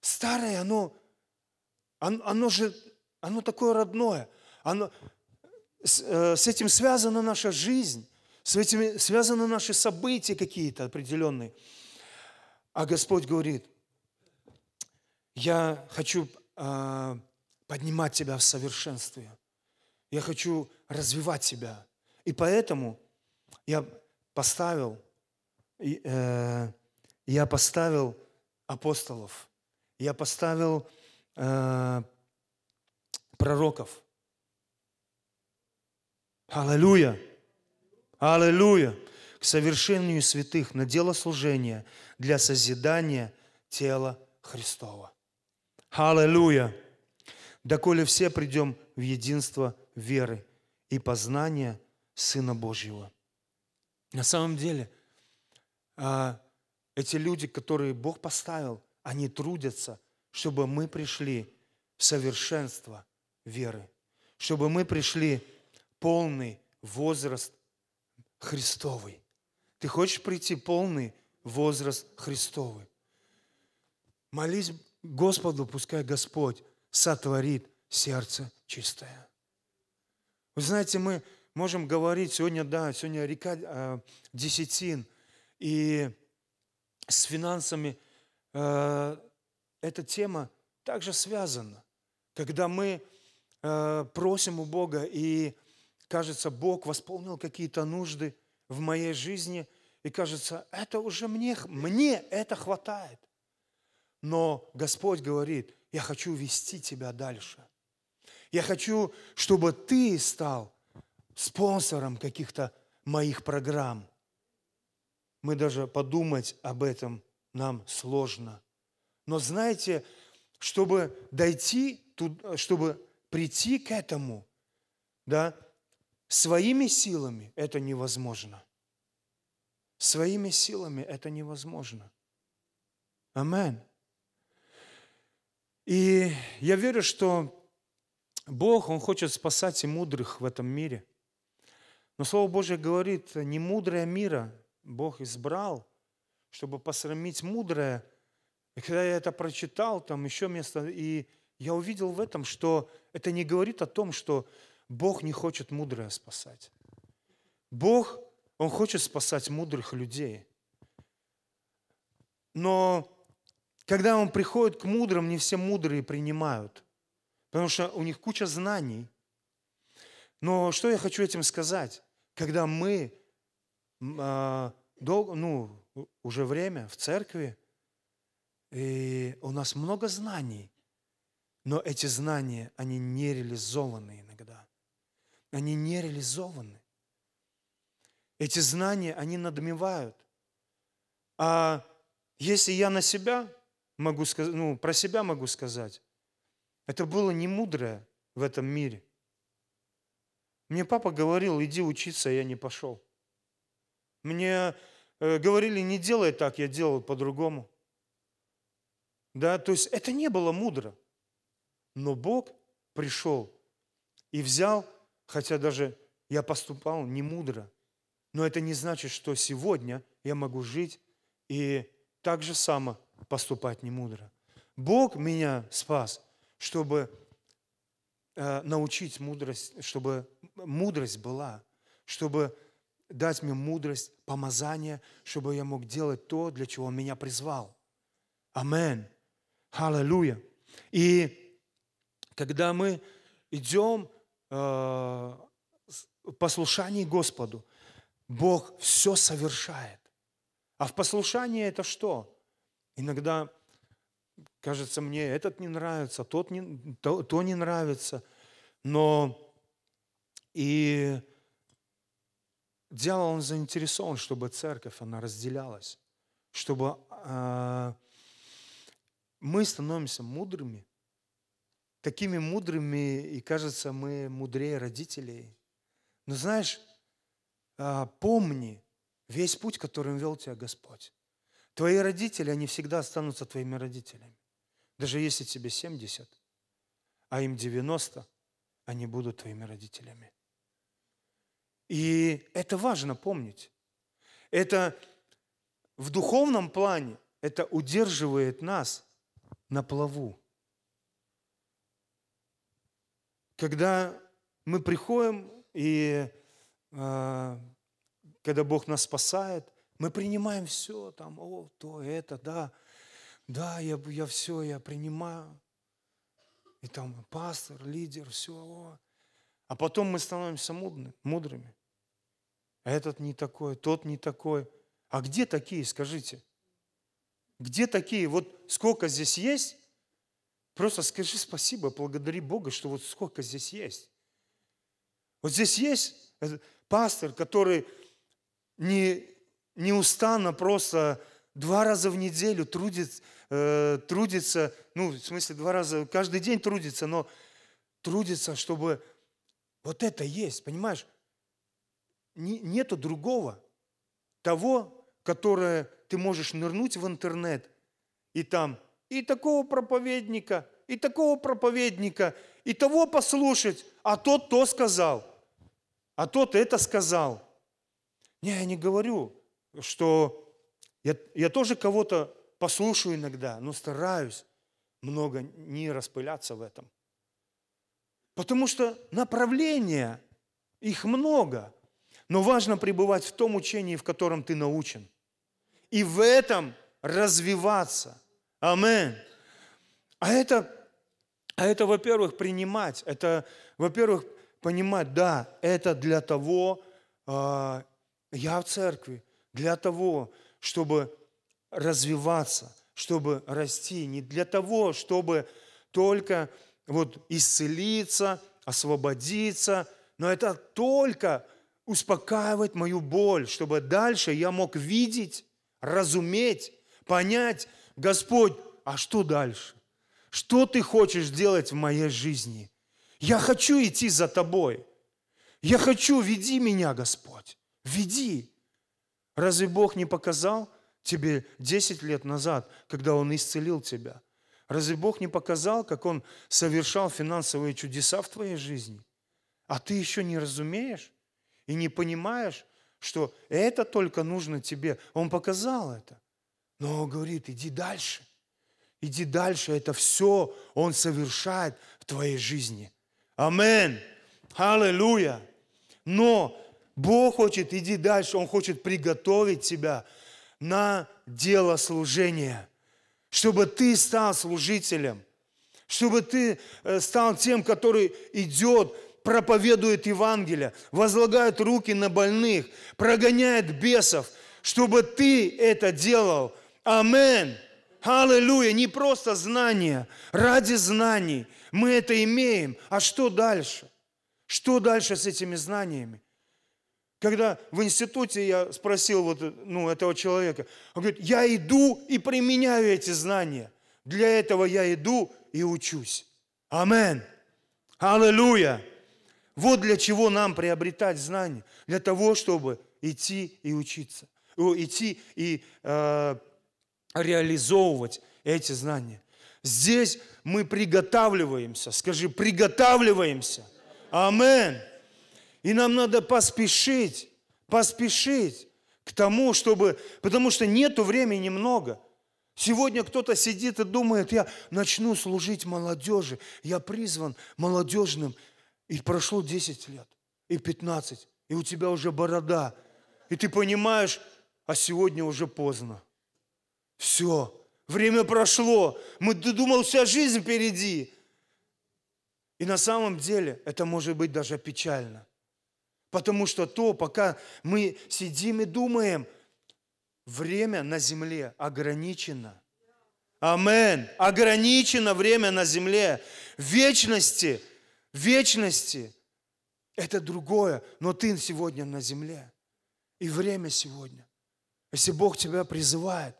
Speaker 1: старое, оно, оно, оно же, оно такое родное, оно, с, э, с этим связана наша жизнь с этими связаны наши события какие-то определенные. А Господь говорит, я хочу э, поднимать тебя в совершенстве, я хочу развивать тебя. И поэтому я поставил, э, я поставил апостолов, я поставил э, пророков. Аллилуйя! Аллилуйя! К совершению святых на дело служения для созидания тела Христова. Аллилуйя! Доколе все придем в единство веры и познания Сына Божьего. На самом деле, а, эти люди, которые Бог поставил, они трудятся, чтобы мы пришли в совершенство веры, чтобы мы пришли в полный возраст Христовый. Ты хочешь прийти полный возраст Христовый. Молись Господу, пускай Господь сотворит сердце чистое. Вы знаете, мы можем говорить сегодня, да, сегодня река э, десятин, и с финансами э, эта тема также связана. Когда мы э, просим у Бога и кажется, Бог восполнил какие-то нужды в моей жизни, и кажется, это уже мне, мне это хватает. Но Господь говорит, я хочу вести тебя дальше. Я хочу, чтобы ты стал спонсором каких-то моих программ. Мы даже подумать об этом нам сложно. Но знаете, чтобы дойти, чтобы прийти к этому, да, Своими силами это невозможно. Своими силами это невозможно. Амен. И я верю, что Бог, Он хочет спасать и мудрых в этом мире. Но Слово Божье говорит, не мудрое мира Бог избрал, чтобы посрамить мудрое. И когда я это прочитал, там еще место, и я увидел в этом, что это не говорит о том, что Бог не хочет мудрое спасать. Бог, Он хочет спасать мудрых людей. Но когда Он приходит к мудрым, не все мудрые принимают, потому что у них куча знаний. Но что я хочу этим сказать? Когда мы э, долго, ну, уже время в церкви, и у нас много знаний, но эти знания, они не реализованы они не реализованы. Эти знания, они надмевают. А если я на себя могу сказать, ну, про себя могу сказать, это было не мудрое в этом мире. Мне папа говорил, иди учиться, а я не пошел. Мне э, говорили, не делай так, я делал по-другому. Да, то есть это не было мудро. Но Бог пришел и взял хотя даже я поступал не мудро. Но это не значит, что сегодня я могу жить и так же само поступать не мудро. Бог меня спас, чтобы э, научить мудрость, чтобы мудрость была, чтобы дать мне мудрость, помазание, чтобы я мог делать то, для чего Он меня призвал. Амен. Аллилуйя. И когда мы идем Э, послушании Господу Бог все совершает. А в послушании это что? Иногда кажется мне, этот не нравится, тот не, то, то не нравится. Но и дьявол, он заинтересован, чтобы церковь, она разделялась, чтобы э, мы становимся мудрыми, такими мудрыми, и кажется, мы мудрее родителей. Но знаешь, а, помни весь путь, которым вел тебя Господь. Твои родители, они всегда останутся твоими родителями. Даже если тебе 70, а им 90, они будут твоими родителями. И это важно помнить. Это в духовном плане, это удерживает нас на плаву. когда мы приходим и э, когда Бог нас спасает, мы принимаем все, там, о, то, это, да, да, я, я все, я принимаю. И там пастор, лидер, все. О. А потом мы становимся мудрыми, мудрыми. этот не такой, тот не такой. А где такие, скажите? Где такие? Вот сколько здесь есть, Просто скажи спасибо, благодари Бога, что вот сколько здесь есть. Вот здесь есть э, пастор, который не, неустанно просто два раза в неделю трудит, э, трудится, ну, в смысле, два раза, каждый день трудится, но трудится, чтобы вот это есть, понимаешь? Не, нету другого, того, которое ты можешь нырнуть в интернет и там – и такого проповедника, и такого проповедника, и того послушать, а тот то сказал, а тот это сказал. Не, я не говорю, что я, я тоже кого-то послушаю иногда, но стараюсь много не распыляться в этом. Потому что направления, их много, но важно пребывать в том учении, в котором ты научен. И в этом развиваться – Аминь. А это, а это во-первых, принимать, это, во-первых, понимать, да, это для того, э, я в церкви, для того, чтобы развиваться, чтобы расти, не для того, чтобы только вот исцелиться, освободиться, но это только успокаивать мою боль, чтобы дальше я мог видеть, разуметь, понять, Господь, а что дальше? Что ты хочешь делать в моей жизни? Я хочу идти за тобой. Я хочу, веди меня, Господь. Веди. Разве Бог не показал тебе 10 лет назад, когда Он исцелил тебя? Разве Бог не показал, как Он совершал финансовые чудеса в твоей жизни? А ты еще не разумеешь и не понимаешь, что это только нужно тебе. Он показал это. Но говорит, иди дальше, иди дальше, это все Он совершает в твоей жизни. Амин. Аллилуйя. Но Бог хочет, иди дальше, Он хочет приготовить тебя на дело служения, чтобы ты стал служителем, чтобы ты э, стал тем, который идет, проповедует Евангелие, возлагает руки на больных, прогоняет бесов, чтобы ты это делал – Амен. Аллилуйя. Не просто знания. Ради знаний. Мы это имеем. А что дальше? Что дальше с этими знаниями? Когда в институте я спросил вот, ну, этого человека, он говорит, я иду и применяю эти знания. Для этого я иду и учусь. Амен. Аллилуйя. Вот для чего нам приобретать знания. Для того, чтобы идти и учиться. Идти и э, реализовывать эти знания. Здесь мы приготавливаемся. Скажи, приготавливаемся. Амен. И нам надо поспешить, поспешить к тому, чтобы... Потому что нету времени много. Сегодня кто-то сидит и думает, я начну служить молодежи. Я призван молодежным. И прошло 10 лет, и 15, и у тебя уже борода. И ты понимаешь, а сегодня уже поздно. Все, время прошло. Мы думал, вся жизнь впереди. И на самом деле это может быть даже печально. Потому что то, пока мы сидим и думаем, время на земле ограничено. Амен. Ограничено время на земле. вечности, вечности это другое, но ты сегодня на земле. И время сегодня. Если Бог тебя призывает,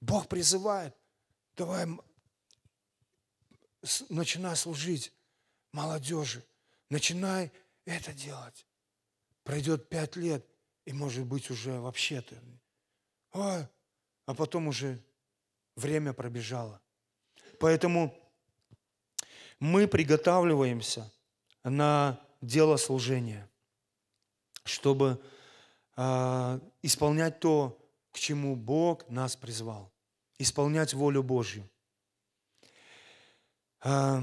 Speaker 1: Бог призывает, давай, начинай служить молодежи, начинай это делать. Пройдет пять лет, и, может быть, уже вообще то Ой, а потом уже время пробежало. Поэтому мы приготавливаемся на дело служения, чтобы э, исполнять то, к чему Бог нас призвал исполнять волю Божью. А,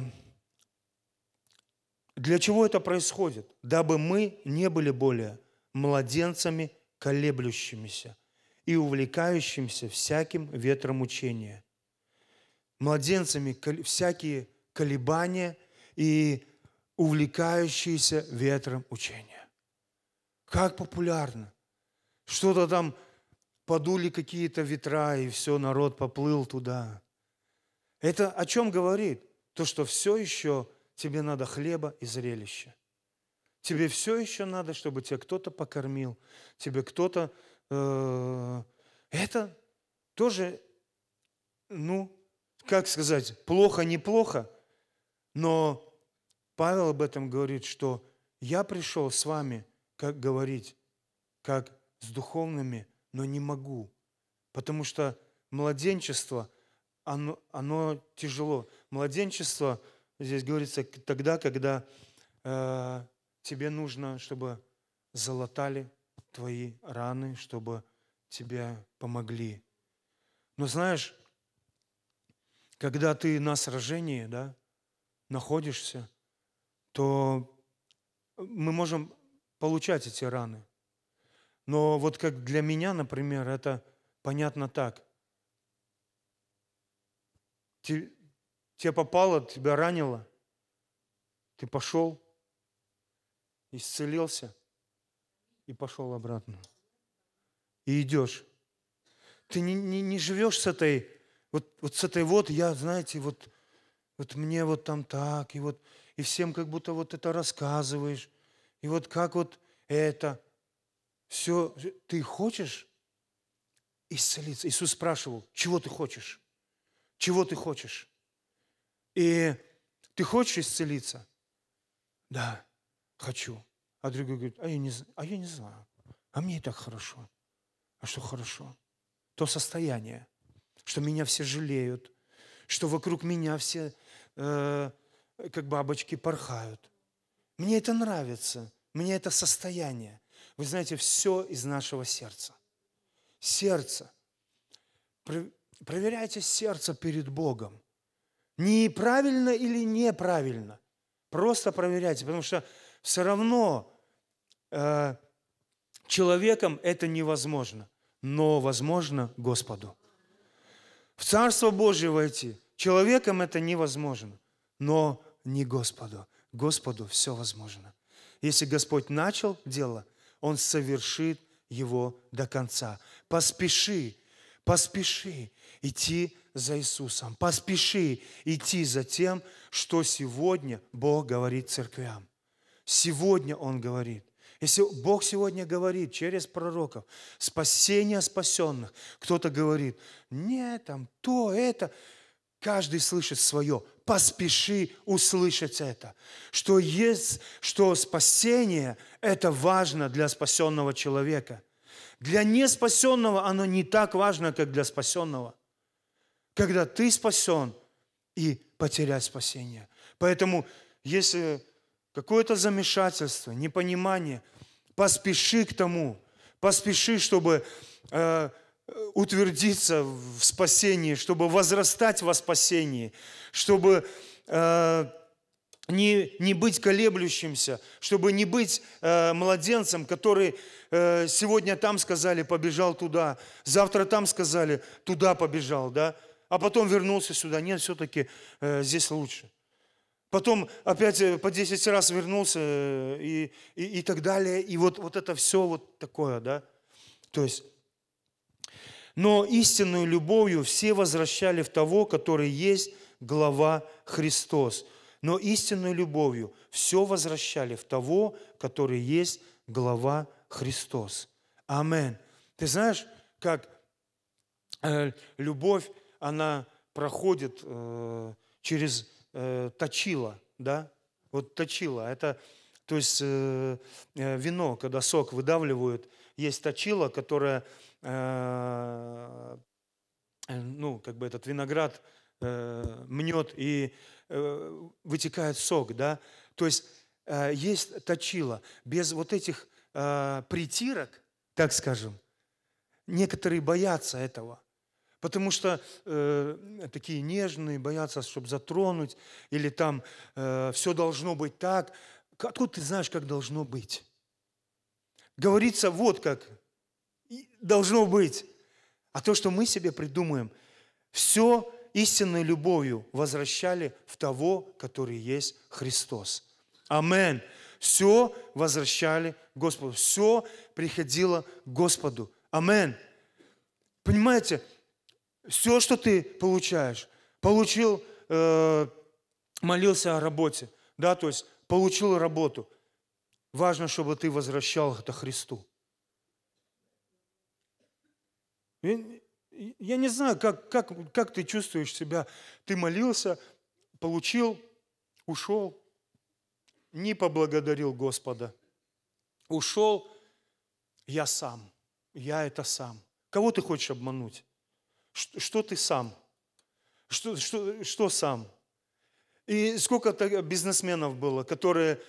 Speaker 1: для чего это происходит? Дабы мы не были более младенцами, колеблющимися и увлекающимся всяким ветром учения. Младенцами всякие колебания и увлекающиеся ветром учения. Как популярно! Что-то там подули какие-то ветра, и все, народ поплыл туда. Это о чем говорит? То, что все еще тебе надо хлеба и зрелища. Тебе все еще надо, чтобы тебя кто-то покормил, тебе кто-то... Э, это тоже, ну, как сказать, плохо-неплохо, но Павел об этом говорит, что я пришел с вами, как говорить, как с духовными но не могу, потому что младенчество, оно, оно тяжело. Младенчество, здесь говорится, тогда, когда э, тебе нужно, чтобы залатали твои раны, чтобы тебе помогли. Но знаешь, когда ты на сражении, да, находишься, то мы можем получать эти раны. Но вот как для меня, например, это понятно так. Ты, тебе попало, тебя ранило, ты пошел, исцелился и пошел обратно. И идешь. Ты не, не, не живешь с этой, вот, вот с этой вот, я, знаете, вот, вот мне вот там так, и вот, и всем как будто вот это рассказываешь, и вот как вот это – все, ты хочешь исцелиться? Иисус спрашивал, чего ты хочешь? Чего ты хочешь? И ты хочешь исцелиться? Да, хочу. А другой говорит, а я не, а я не знаю. А мне и так хорошо. А что хорошо? То состояние, что меня все жалеют, что вокруг меня все э, как бабочки порхают. Мне это нравится, мне это состояние. Вы знаете, все из нашего сердца. Сердце. Проверяйте сердце перед Богом. Неправильно или неправильно. Просто проверяйте, потому что все равно э, человеком это невозможно, но возможно Господу. В Царство Божье войти человеком это невозможно, но не Господу. Господу все возможно. Если Господь начал дело – он совершит его до конца. Поспеши, поспеши идти за Иисусом. Поспеши идти за тем, что сегодня Бог говорит церквям. Сегодня Он говорит. Если Бог сегодня говорит через пророков, спасение спасенных, кто-то говорит, нет, там то, это, каждый слышит свое поспеши услышать это, что есть, что спасение – это важно для спасенного человека. Для неспасенного оно не так важно, как для спасенного. Когда ты спасен и потерять спасение. Поэтому, если какое-то замешательство, непонимание, поспеши к тому, поспеши, чтобы э, утвердиться в спасении, чтобы возрастать во спасении, чтобы э, не, не быть колеблющимся, чтобы не быть э, младенцем, который э, сегодня там сказали, побежал туда, завтра там сказали, туда побежал, да, а потом вернулся сюда. Нет, все-таки э, здесь лучше. Потом опять э, по 10 раз вернулся э, и, и, и так далее. И вот, вот это все вот такое, да. То есть но истинную любовью все возвращали в того, который есть глава Христос. Но истинную любовью все возвращали в того, который есть глава Христос. Амен. Ты знаешь, как э, любовь, она проходит э, через э, точило, да? Вот точило, это, то есть э, э вино, когда сок выдавливают, есть точило, которое Э, э, ну, как бы этот виноград э, мнет и вытекает сок, да, то есть есть точило. Без вот этих притирок, так скажем, некоторые боятся этого – Потому что э, такие нежные боятся, чтобы затронуть, или там э, все должно быть так. Откуда ты знаешь, как должно быть? Говорится вот как должно быть, а то, что мы себе придумаем, все истинной любовью возвращали в того, который есть Христос. Амен. Все возвращали Господу. Все приходило к Господу. Амен. Понимаете, все, что ты получаешь, получил, э, молился о работе, да, то есть получил работу. Важно, чтобы ты возвращал это Христу. Я, не знаю, как, как, как ты чувствуешь себя. Ты молился, получил, ушел, не поблагодарил Господа. Ушел я сам, я это сам. Кого ты хочешь обмануть? Что, что ты сам? Что, что, что сам? И сколько бизнесменов было, которые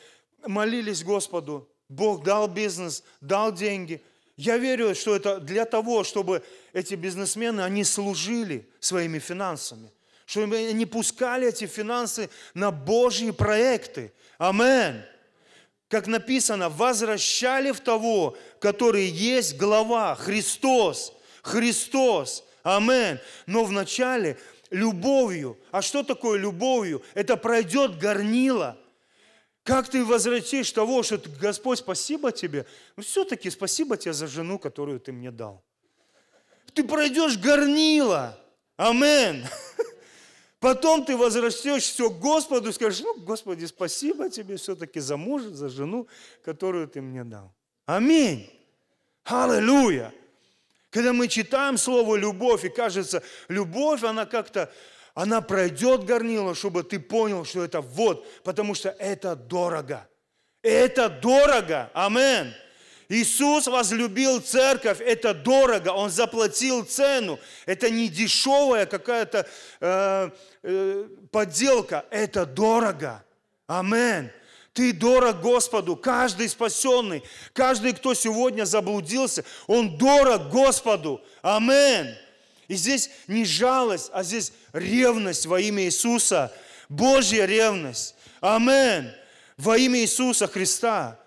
Speaker 1: молились Господу, Бог дал бизнес, дал деньги – я верю, что это для того, чтобы эти бизнесмены, они служили своими финансами, чтобы они пускали эти финансы на Божьи проекты. Аминь. Как написано, возвращали в того, который есть глава, Христос, Христос. Аминь. Но вначале любовью. А что такое любовью? Это пройдет горнило – как ты возвратишь того, что Господь, спасибо тебе? Но ну, все-таки спасибо тебе за жену, которую ты мне дал. Ты пройдешь горнило. Амен. Потом ты возвращешь все Господу и скажешь, ну, Господи, спасибо тебе все-таки за мужа, за жену, которую ты мне дал. Аминь. Аллилуйя. Когда мы читаем слово «любовь», и кажется, любовь, она как-то она пройдет горнило, чтобы ты понял, что это вот, потому что это дорого. Это дорого. Аминь. Иисус возлюбил церковь, это дорого, Он заплатил цену, это не дешевая какая-то э, э, подделка, это дорого. Аминь. Ты дорог Господу, каждый спасенный, каждый, кто сегодня заблудился, он дорог Господу. Аминь. И здесь не жалость, а здесь ревность во имя Иисуса. Божья ревность. Аминь. Во имя Иисуса Христа.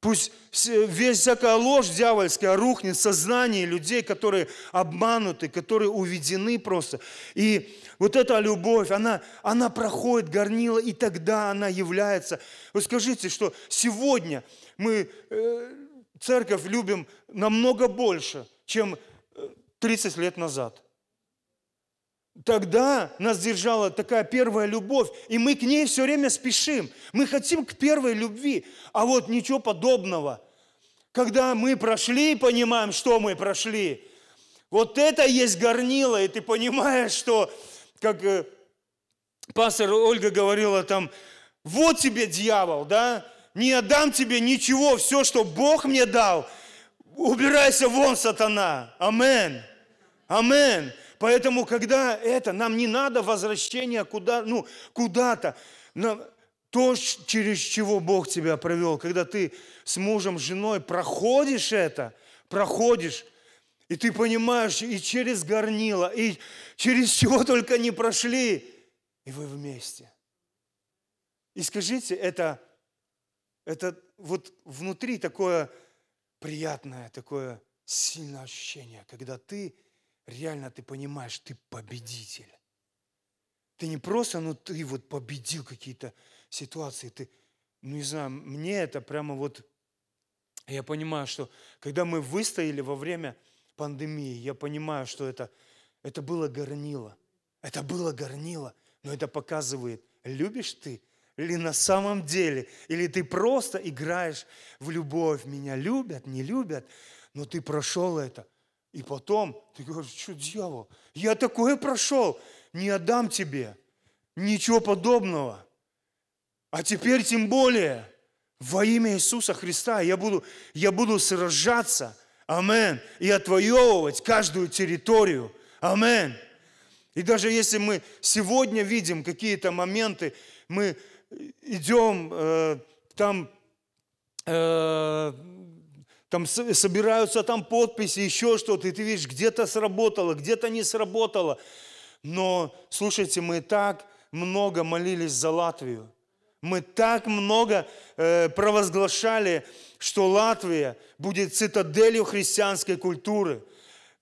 Speaker 1: Пусть весь всякая ложь дьявольская рухнет в сознании людей, которые обмануты, которые уведены просто. И вот эта любовь, она, она проходит горнило, и тогда она является. Вы скажите, что сегодня мы э, церковь любим намного больше, чем 30 э, лет назад – Тогда нас держала такая первая любовь, и мы к ней все время спешим. Мы хотим к первой любви, а вот ничего подобного. Когда мы прошли, понимаем, что мы прошли. Вот это есть горнило, и ты понимаешь, что, как э, пастор Ольга говорила там, вот тебе дьявол, да, не отдам тебе ничего, все, что Бог мне дал, убирайся вон, сатана. Амен. Амен. Поэтому, когда это, нам не надо возвращения куда, ну, куда-то. Нам, то, через чего Бог тебя провел, когда ты с мужем, с женой проходишь это, проходишь, и ты понимаешь, и через горнило, и через чего только не прошли, и вы вместе. И скажите, это, это вот внутри такое приятное, такое сильное ощущение, когда ты – реально ты понимаешь, ты победитель. Ты не просто, ну ты вот победил какие-то ситуации, ты, ну не знаю, мне это прямо вот, я понимаю, что когда мы выстояли во время пандемии, я понимаю, что это, это было горнило. Это было горнило, но это показывает, любишь ты или на самом деле, или ты просто играешь в любовь. Меня любят, не любят, но ты прошел это – и потом ты говоришь, что дьявол, я такое прошел, не отдам тебе, ничего подобного. А теперь тем более, во имя Иисуса Христа я буду, я буду сражаться, амен, и отвоевывать каждую территорию, амен. И даже если мы сегодня видим какие-то моменты, мы идем э, там э, там собираются там подписи, еще что-то, и ты видишь, где-то сработало, где-то не сработало. Но, слушайте, мы так много молились за Латвию. Мы так много э, провозглашали, что Латвия будет цитаделью христианской культуры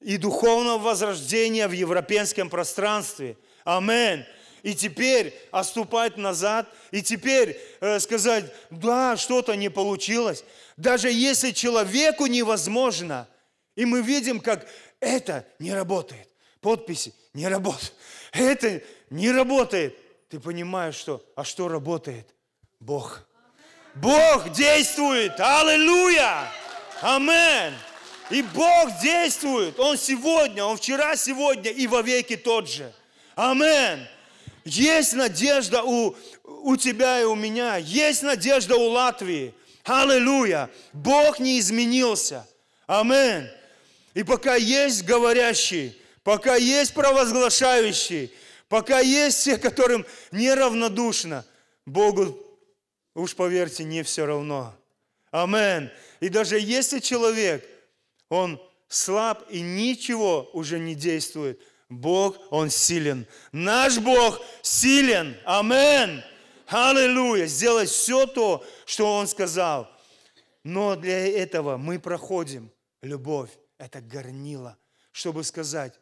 Speaker 1: и духовного возрождения в европейском пространстве. Аминь. И теперь отступать назад, и теперь э, сказать, да, что-то не получилось. Даже если человеку невозможно, и мы видим, как это не работает, подписи не работают, это не работает, ты понимаешь, что, а что работает? Бог.
Speaker 2: Бог действует. Аллилуйя! Амен! И Бог действует. Он сегодня, Он вчера, сегодня и во веки тот же. Амен!
Speaker 1: Есть надежда у, у тебя и у меня. Есть надежда у Латвии. Аллилуйя! Бог не изменился. Аминь. И пока есть говорящие, пока есть провозглашающие, пока есть те, которым неравнодушно, Богу, уж поверьте, не все равно. Амен. И даже если человек, он слаб и ничего уже не действует, Бог, он силен. Наш Бог силен. Аминь аллилуйя, сделать все то, что Он сказал. Но для этого мы проходим любовь, это горнило, чтобы сказать,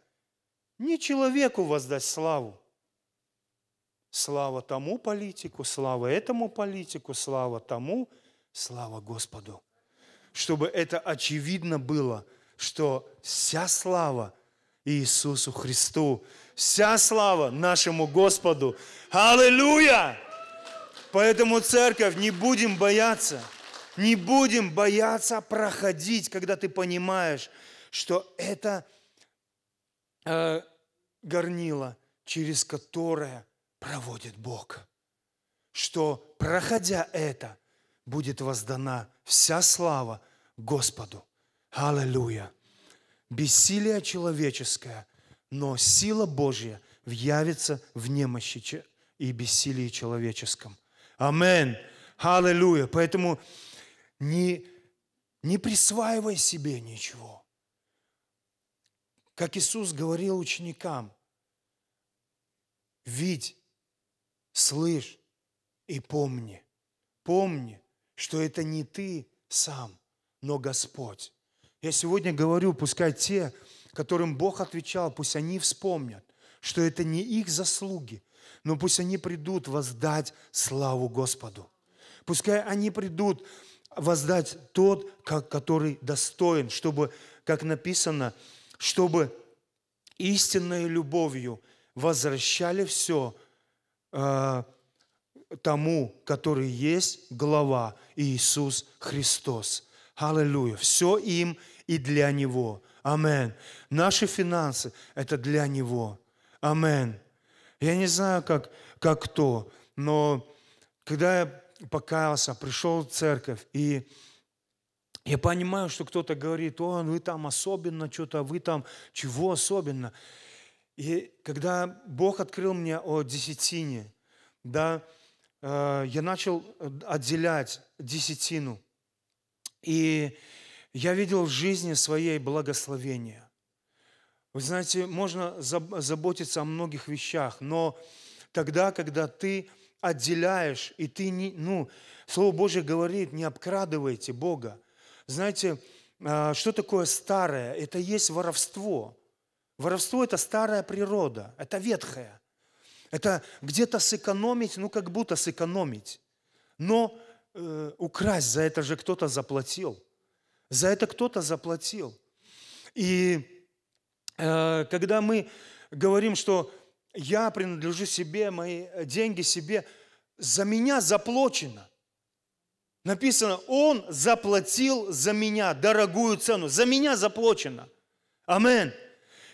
Speaker 1: не человеку воздать славу, слава тому политику, слава этому политику, слава тому, слава Господу. Чтобы это очевидно было, что вся слава Иисусу Христу, вся слава нашему Господу. Аллилуйя! Поэтому, церковь, не будем бояться. Не будем бояться проходить, когда ты понимаешь, что это э, горнило, через которое проводит Бог. Что, проходя это, будет воздана вся слава Господу. Аллилуйя! Бессилие человеческое, но сила Божья явится в немощи и бессилии человеческом – Амен. Аллилуйя. Поэтому не, не присваивай себе ничего. Как Иисус говорил ученикам, видь, слышь и помни. Помни, что это не ты сам, но Господь. Я сегодня говорю, пускай те, которым Бог отвечал, пусть они вспомнят, что это не их заслуги, но пусть они придут воздать славу Господу. Пускай они придут воздать тот, который достоин, чтобы, как написано, чтобы истинной любовью возвращали все а, тому, который есть глава Иисус Христос. Аллилуйя. Все им и для Него. Аминь. Наши финансы – это для Него. Аминь. Я не знаю, как, как кто, но когда я покаялся, пришел в церковь, и я понимаю, что кто-то говорит, о, ну вы там особенно что-то, вы там чего особенно. И когда Бог открыл мне о десятине, да, э, я начал отделять десятину. И я видел в жизни своей благословение. Вы знаете, можно заботиться о многих вещах, но тогда, когда ты отделяешь, и ты не, ну, Слово Божье говорит, не обкрадывайте Бога. Знаете, а, что такое старое? Это есть воровство. Воровство – это старая природа, это ветхая. Это где-то сэкономить, ну, как будто сэкономить. Но э, украсть за это же кто-то заплатил. За это кто-то заплатил. И Э, когда мы говорим, что я принадлежу себе, мои э, деньги себе, за меня заплачено. Написано, Он заплатил за меня дорогую цену, за меня заплачено. Амен.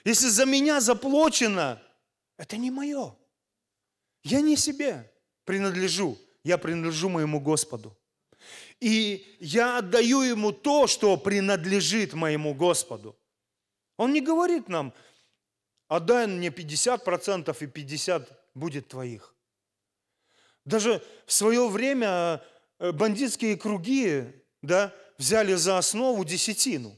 Speaker 1: Если за меня заплачено, это не мое. Я не себе принадлежу, я принадлежу моему Господу. И я отдаю Ему то, что принадлежит моему Господу. Он не говорит нам, отдай мне 50% и 50 будет твоих. Даже в свое время э, бандитские круги да, взяли за основу десятину.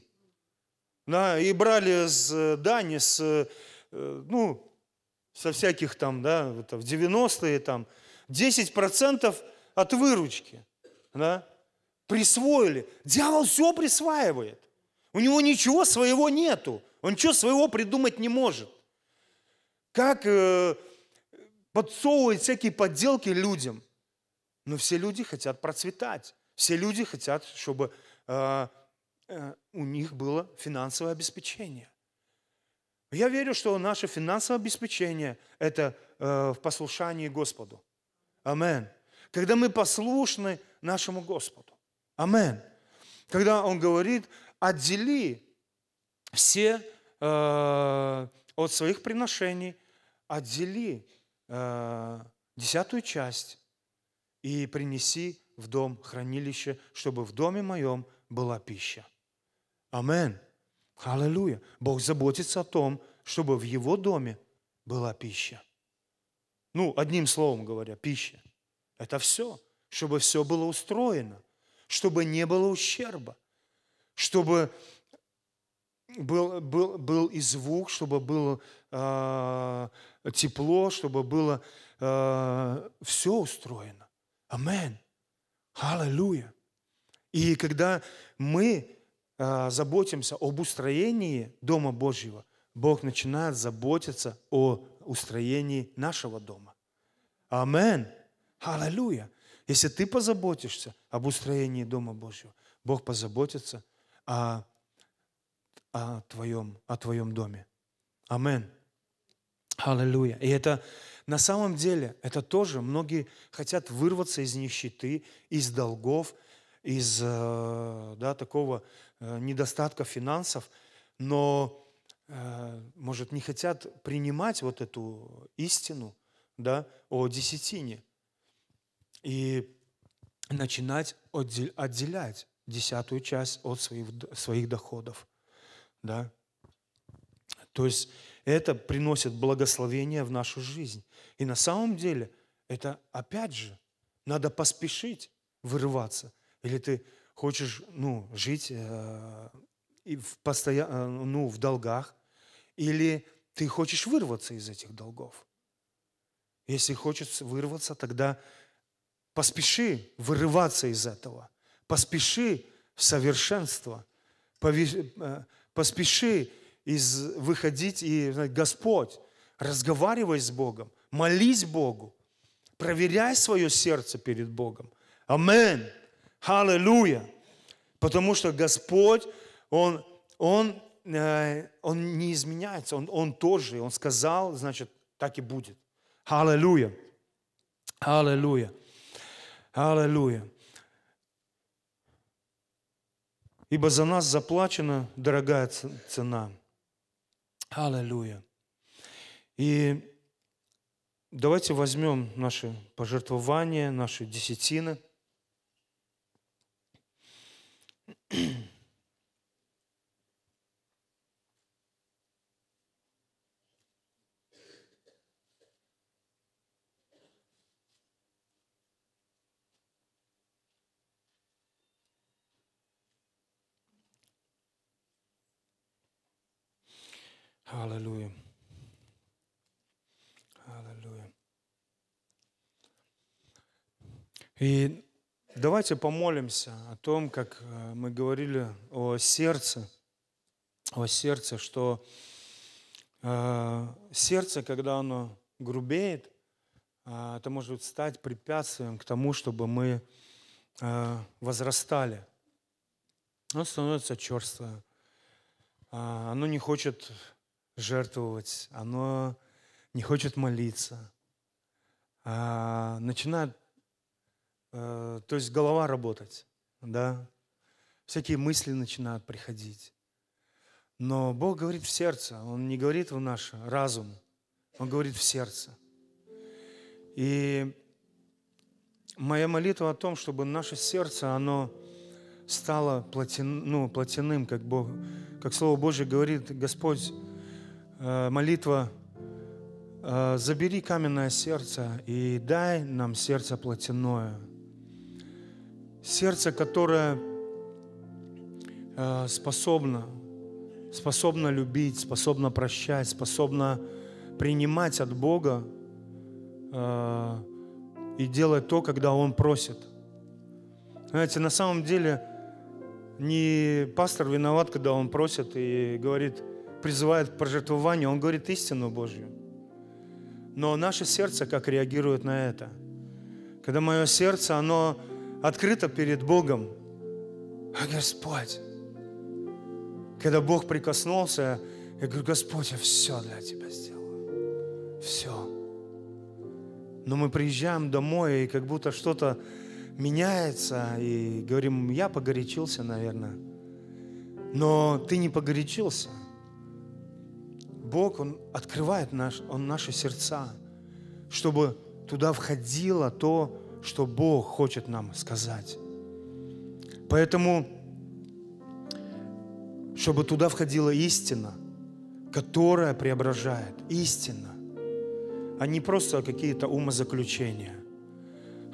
Speaker 1: Да, и брали с э, дани, с, э, ну, со всяких там, да, в 90-е там, 10% от выручки. Да, присвоили. Дьявол все присваивает. У него ничего своего нету. Он ничего своего придумать не может. Как э, подсовывать всякие подделки людям? Но все люди хотят процветать. Все люди хотят, чтобы э, э, у них было финансовое обеспечение. Я верю, что наше финансовое обеспечение – это э, в послушании Господу. Амен. Когда мы послушны нашему Господу. Амен. Когда Он говорит, отдели все э, от своих приношений, отдели э, десятую часть и принеси в дом хранилище, чтобы в доме моем была пища. Амен. Аллилуйя. Бог заботится о том, чтобы в его доме была пища. Ну, одним словом говоря, пища. Это все, чтобы все было устроено, чтобы не было ущерба, чтобы был, был, был и звук, чтобы было э, тепло, чтобы было э, а, все устроено. Амен. Аллилуйя. И когда мы э, заботимся об устроении Дома Божьего, Бог начинает заботиться о устроении нашего дома. Амен. Аллилуйя. Если ты позаботишься об устроении Дома Божьего, Бог позаботится о о, о, твоем, о твоем доме. Амен. Аллилуйя. И это на самом деле, это тоже многие хотят вырваться из нищеты, из долгов, из э, да, такого э, недостатка финансов, но, э, может, не хотят принимать вот эту истину да, о десятине и начинать отделять десятую часть от своих, своих доходов. Да? То есть это приносит благословение в нашу жизнь. И на самом деле это, опять же, надо поспешить вырываться. Или ты хочешь ну, жить э, в, постоя... Э, ну, в долгах, или ты хочешь вырваться из этих долгов. Если хочется вырваться, тогда поспеши вырываться из этого. Поспеши в совершенство. Э, поспеши из, выходить и знаете, Господь, разговаривай с Богом, молись Богу, проверяй свое сердце перед Богом. Амин. Аллилуйя. Потому что Господь, Он, он, э, он не изменяется, он, он тоже, Он сказал, значит, так и будет. Аллилуйя. Аллилуйя. Аллилуйя. ибо за нас заплачена дорогая цена. Аллилуйя. И давайте возьмем наши пожертвования, наши десятины – Аллилуйя. Аллилуйя. И давайте помолимся о том, как э, мы говорили о сердце, о сердце, что э, сердце, когда оно грубеет, э, это может стать препятствием к тому, чтобы мы э, возрастали. Оно становится черствое. Э, оно не хочет жертвовать, оно не хочет молиться, а начинает, э, то есть голова работать, да, всякие мысли начинают приходить. Но Бог говорит в сердце, Он не говорит в наш разум, Он говорит в сердце. И моя молитва о том, чтобы наше сердце, оно стало плотян, ну, плотяным, как, Бог, как Слово Божье говорит, Господь Э, молитва э, «Забери каменное сердце и дай нам сердце плотяное». Сердце, которое э, способно, способно любить, способно прощать, способно принимать от Бога и делать то, когда Он просит. Знаете, на самом деле не пастор виноват, когда он просит и говорит – призывает к пожертвованию, он говорит истину Божью. Но наше сердце как реагирует на это? Когда мое сердце, оно открыто перед Богом. А Господь, когда Бог прикоснулся, я говорю, Господь, я все для Тебя сделаю. Все. Но мы приезжаем домой, и как будто что-то меняется, и говорим, я погорячился, наверное. Но ты не погорячился – Бог, Он открывает наш, Он наши сердца, чтобы туда входило то, что Бог хочет нам сказать. Поэтому, чтобы туда входила истина, которая преображает. Истина. А не просто какие-то умозаключения.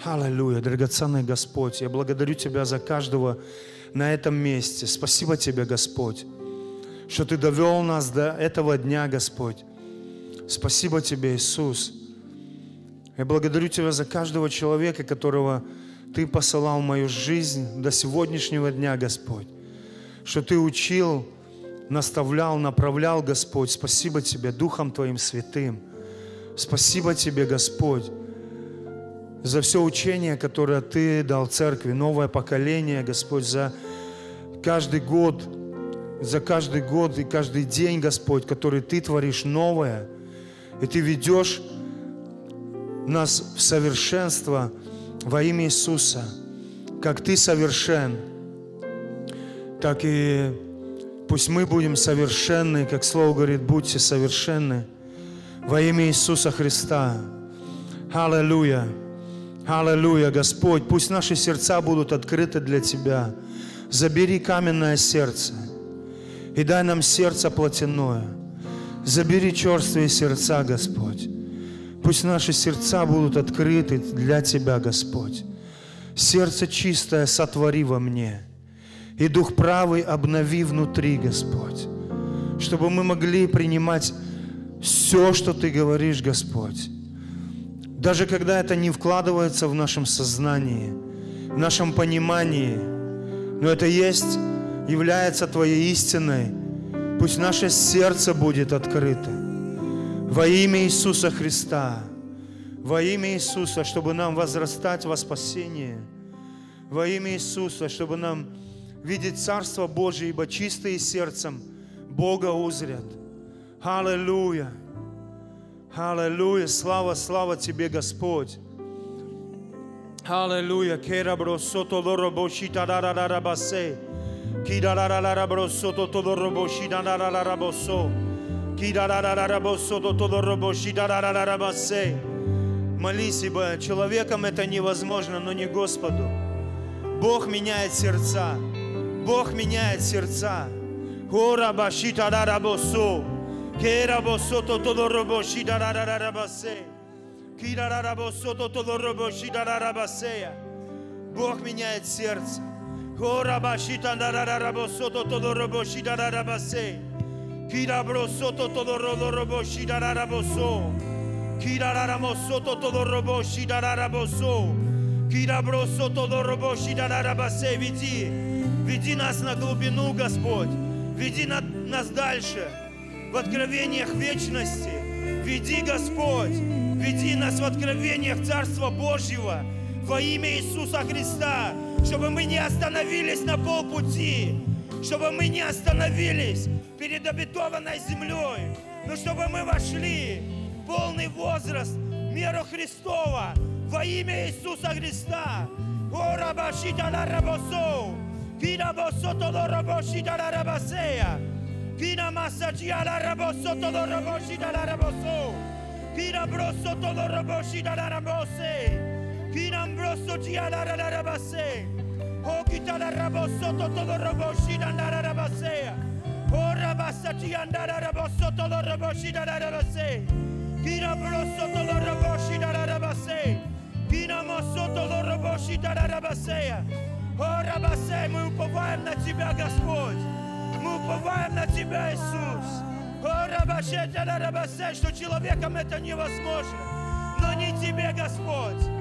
Speaker 1: Аллилуйя, драгоценный Господь, я благодарю Тебя за каждого на этом месте. Спасибо Тебе, Господь что Ты довел нас до этого дня, Господь. Спасибо Тебе, Иисус. Я благодарю Тебя за каждого человека, которого Ты посылал в мою жизнь до сегодняшнего дня, Господь. Что Ты учил, наставлял, направлял, Господь. Спасибо Тебе, Духом Твоим Святым. Спасибо Тебе, Господь, за все учение, которое Ты дал церкви, новое поколение, Господь, за каждый год, за каждый год и каждый день, Господь, который Ты творишь новое, и Ты ведешь нас в совершенство во имя Иисуса. Как Ты совершен, так и пусть мы будем совершенны, как Слово говорит, будьте совершенны во имя Иисуса Христа. Аллилуйя! Аллилуйя, Господь! Пусть наши сердца будут открыты для Тебя. Забери каменное сердце – и дай нам сердце плотяное. Забери черствые сердца, Господь. Пусть наши сердца будут открыты для Тебя, Господь. Сердце чистое сотвори во мне, и Дух правый обнови внутри, Господь, чтобы мы могли принимать все, что Ты говоришь, Господь. Даже когда это не вкладывается в нашем сознании, в нашем понимании, но это есть является Твоей истиной, пусть наше сердце будет открыто. Во имя Иисуса Христа, во имя Иисуса, чтобы нам возрастать во спасении, во имя Иисуса, чтобы нам видеть Царство Божие, ибо чистые сердцем Бога узрят. Аллилуйя! Аллилуйя! Слава, слава Тебе, Господь!
Speaker 2: Аллилуйя! Керабро сото лоро бошита да да Молись, ибо человеком это невозможно, но не Господу. Бог меняет сердца. Бог меняет сердца. да да да да да да да да да кера то то то то басе Бог меняет сердце. Kirabrosoto todo rodoroboshi dararaboso. Kirararamosoto todo roboshi dararaboso. Kirabrosoto todo roboshi dararabase. Веди, веди нас на глубину, Господь. Веди на, нас дальше, в откровениях вечности. Веди, Господь, веди нас в откровениях Царства Божьего во имя Иисуса Христа чтобы мы не остановились на полпути, чтобы мы не остановились перед обетованной землей, но чтобы мы вошли в полный возраст, меру Христова во имя Иисуса Христа. О, рабашита ла рабосо, пина босото ло рабошита ла рабасея, пина массаджия ла рабосото ло рабошита ла рабосо, пина бросото ло рабошита ла рабосея, Kinambroso Tialarabase, Hokitalarabosoto Toloroboshida Narabasea, Horabasatiandarabosoto Toloroboshida Narabase, Kinambroso Toloroboshida Narabase, Kinamosoto Toloroboshida Narabasea, Horabase, мы уповаем на Тебя, Господь, мы уповаем на Тебя, Иисус. О, что человеком это невозможно, но не Тебе, Господь.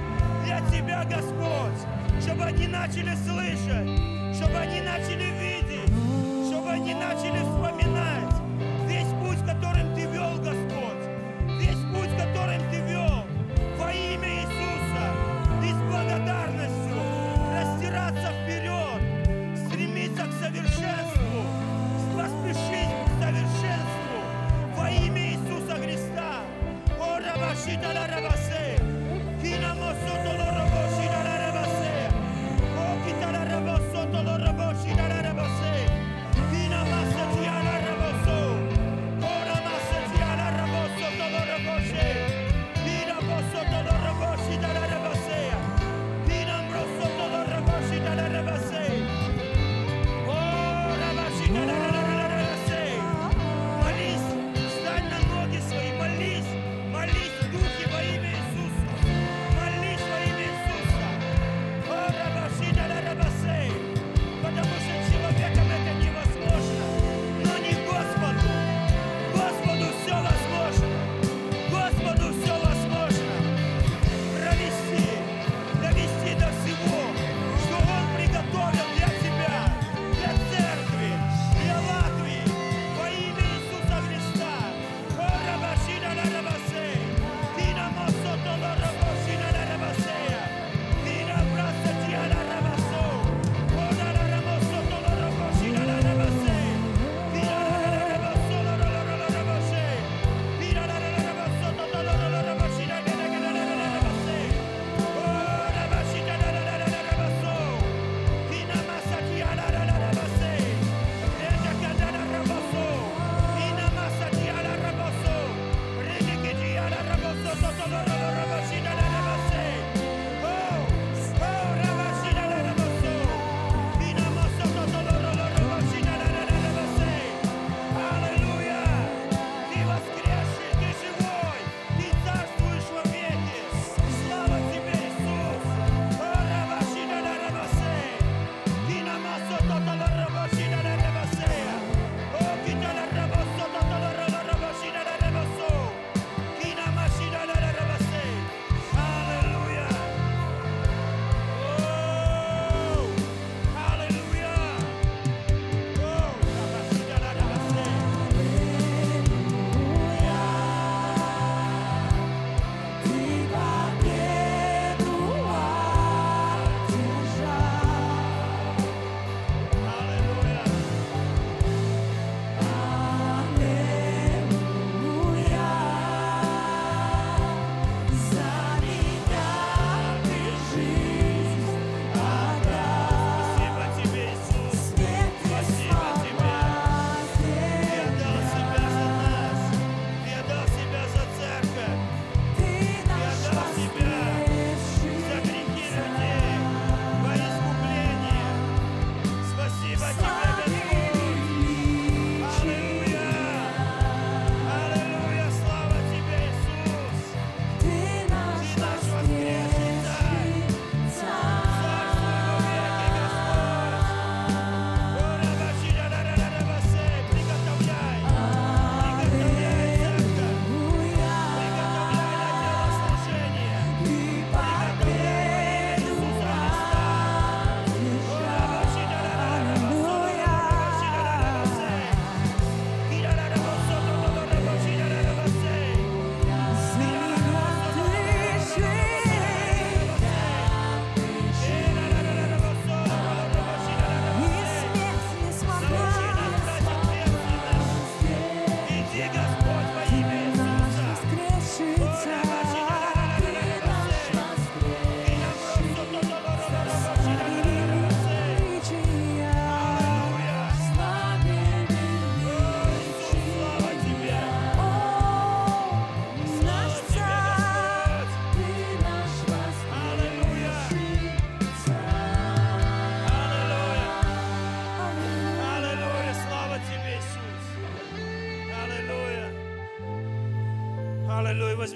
Speaker 2: для Тебя, Господь, чтобы они начали слышать, чтобы они начали видеть, чтобы они начали вспоминать весь путь, которым Ты вел, Господь, весь путь, которым Ты вел во имя Иисуса
Speaker 3: и с благодарностью растираться вперед, стремиться к совершенству, поспешить к совершенству во имя Иисуса Христа. О, Рабашита, Рабасе!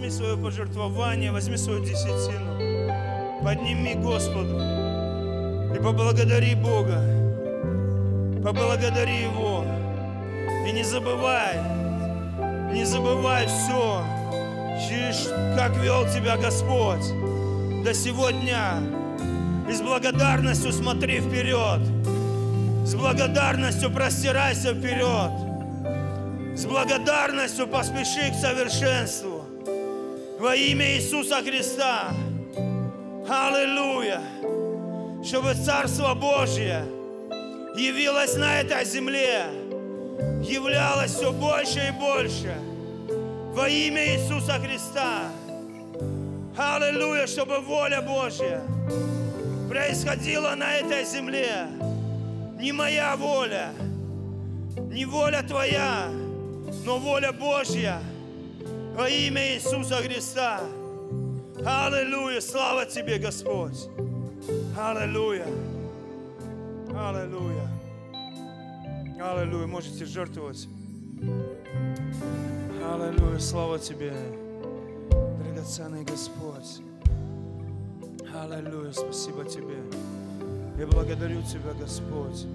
Speaker 2: возьми свое пожертвование, возьми свою десятину, подними Господу и поблагодари Бога, поблагодари Его. И не забывай, не забывай все, через как вел тебя Господь до сегодня. И с благодарностью смотри вперед, с благодарностью простирайся вперед. С благодарностью поспеши к совершенству. Во имя Иисуса Христа. Аллилуйя. Чтобы Царство Божье явилось на этой земле, являлось все больше и больше. Во имя Иисуса Христа. Аллилуйя, чтобы воля Божья происходила на этой земле. Не моя воля, не воля Твоя, но воля Божья – во имя Иисуса Христа. Аллилуйя. Слава Тебе, Господь. Аллилуйя. Аллилуйя.
Speaker 1: Аллилуйя. Можете жертвовать. Аллилуйя. Слава Тебе, драгоценный Господь. Аллилуйя. Спасибо Тебе. Я благодарю Тебя, Господь,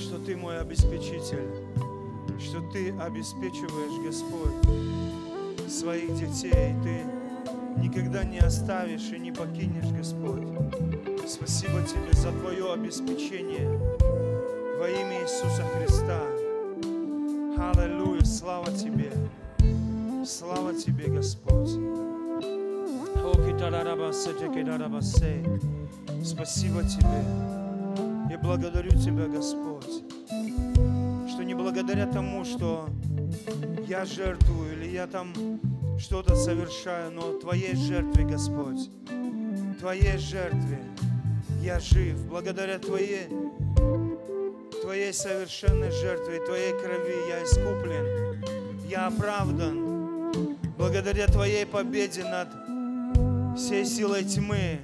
Speaker 1: что Ты мой обеспечитель что Ты обеспечиваешь, Господь, своих детей. Ты никогда не оставишь и не покинешь, Господь. Спасибо Тебе за Твое обеспечение во имя Иисуса Христа. Аллилуйя, слава Тебе.
Speaker 2: Слава Тебе, Господь. Спасибо Тебе. Я благодарю Тебя,
Speaker 1: Господь не благодаря тому, что я жертвую или я там что-то совершаю, но Твоей жертве, Господь, Твоей жертве я жив. Благодаря Твоей, Твоей совершенной жертве, Твоей крови я искуплен, я оправдан. Благодаря Твоей победе над всей силой тьмы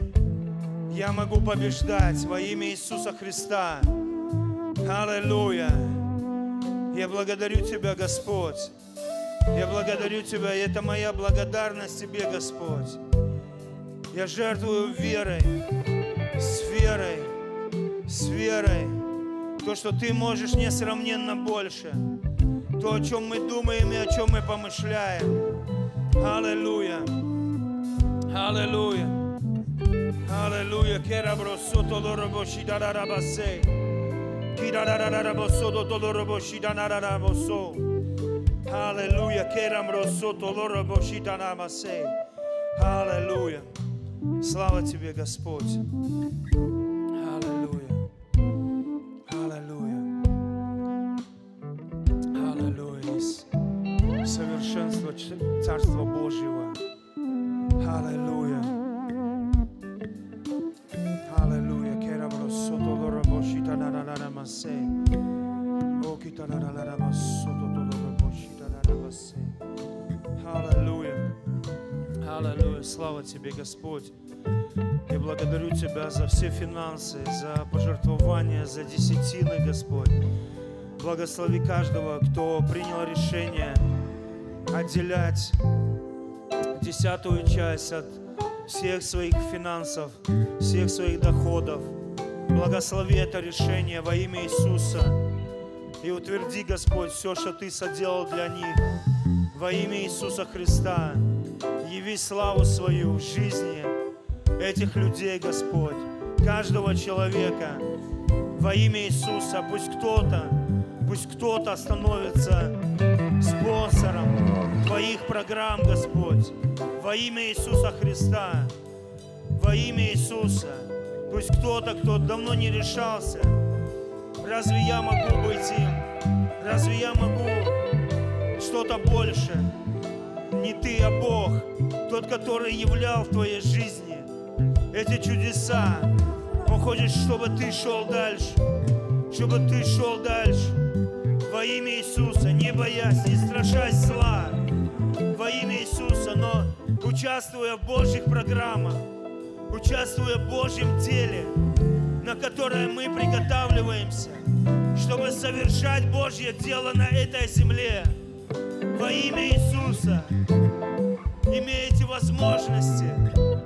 Speaker 1: я могу побеждать во имя Иисуса Христа.
Speaker 2: Аллилуйя! Я благодарю Тебя, Господь. Я благодарю Тебя, и это моя благодарность Тебе, Господь. Я жертвую верой, с верой, с верой. То, что Ты можешь несравненно больше. То, о чем мы думаем и о чем мы помышляем. Аллилуйя. Аллилуйя. Аллилуйя. Керабросото Аллилуйя. Аллилуйя.
Speaker 1: Слава Тебе, Господь. Аллилуйя. Аллилуйя. Аллилуйя. совершенство Царства Божьего. Аллилуйя. Аллилуйя. Аллилуйя. Слава Тебе, Господь. Я благодарю Тебя за все финансы, за пожертвования, за десятины,
Speaker 2: Господь. Благослови каждого, кто принял решение отделять десятую часть от всех своих финансов, всех своих доходов – Благослови это решение во
Speaker 1: имя Иисуса. И утверди, Господь, все, что Ты соделал для них.
Speaker 2: Во имя Иисуса Христа яви славу свою в жизни этих людей, Господь, каждого человека. Во имя Иисуса пусть кто-то, пусть кто-то становится спонсором Твоих программ, Господь. Во имя Иисуса Христа. Во имя Иисуса. Пусть кто-то, кто давно не решался, разве я могу быть им? Разве я могу что-то больше? Не ты, а Бог, тот, который являл в твоей жизни эти чудеса. Он хочет, чтобы ты шел дальше, чтобы ты шел дальше. Во имя Иисуса, не боясь, не страшась зла. Во имя Иисуса, но участвуя в Божьих программах, участвуя в Божьем деле, на которое мы приготавливаемся, чтобы совершать Божье дело на этой земле. Во имя Иисуса имеете возможности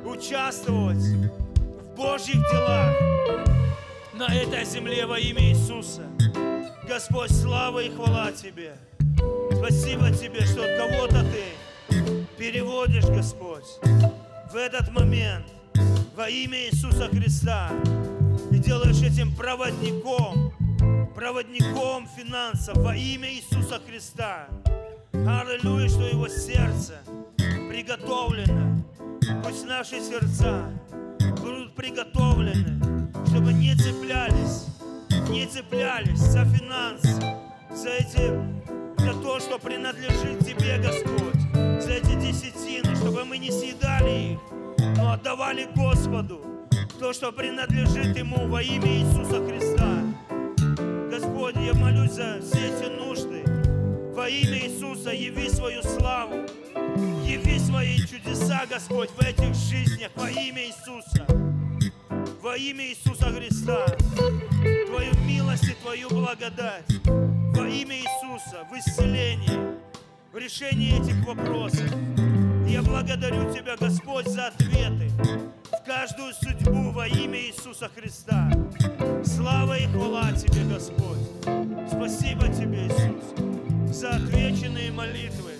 Speaker 2: участвовать в Божьих делах на этой земле во имя Иисуса. Господь, слава и хвала Тебе. Спасибо Тебе, что кого-то Ты переводишь, Господь, в этот момент во имя Иисуса Христа. И делаешь этим проводником, проводником финансов во имя Иисуса Христа. Аллилуйя, что его сердце приготовлено. Пусть наши сердца будут приготовлены, чтобы не цеплялись, не цеплялись за финансы, за эти, за то, что принадлежит Тебе, Господь, за эти десятины, чтобы мы не съедали их, но отдавали Господу то, что принадлежит Ему во имя Иисуса Христа. Господь, я молюсь за все эти нужды. Во имя Иисуса яви свою славу, яви свои чудеса, Господь, в этих жизнях во имя Иисуса. Во имя Иисуса Христа. Твою милость и Твою благодать. Во имя Иисуса в исцелении, в решении этих вопросов. Я благодарю Тебя, Господь, за ответы в каждую судьбу во имя Иисуса Христа. Слава и хвала Тебе, Господь. Спасибо Тебе, Иисус, за отвеченные молитвы.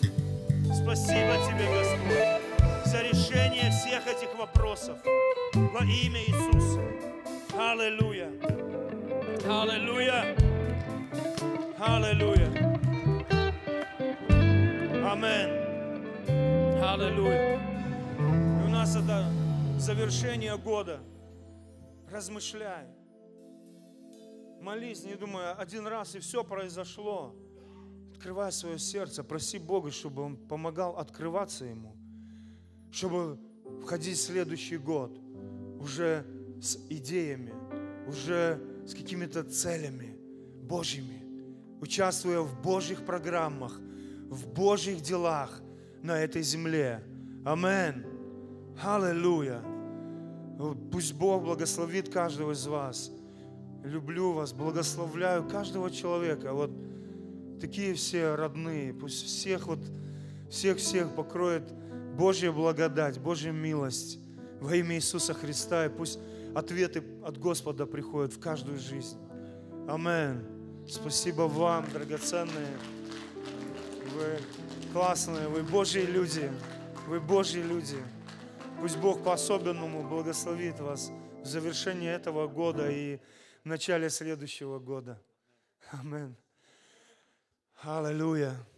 Speaker 2: Спасибо Тебе, Господь, за решение всех этих вопросов во имя Иисуса. Аллилуйя. Аллилуйя. Аллилуйя. Аминь. Аллилуйя. И у нас это завершение года. Размышляй. Молись,
Speaker 1: не думая, один раз и все произошло. Открывай свое сердце, проси Бога, чтобы Он помогал открываться Ему, чтобы входить в следующий год уже с идеями, уже с какими-то целями Божьими, участвуя в Божьих программах, в Божьих делах, на этой земле. Амен. Аллилуйя. Пусть Бог благословит каждого из вас. Люблю вас, благословляю каждого человека. Вот такие все родные. Пусть всех вот, всех-всех покроет Божья благодать, Божья милость во имя Иисуса Христа. И пусть ответы от Господа приходят в каждую жизнь. Амен. Спасибо вам, драгоценные. Вы классные, вы Божьи люди, вы Божьи люди. Пусть Бог по-особенному благословит вас в завершении этого года и в начале следующего года. Аминь. Аллилуйя.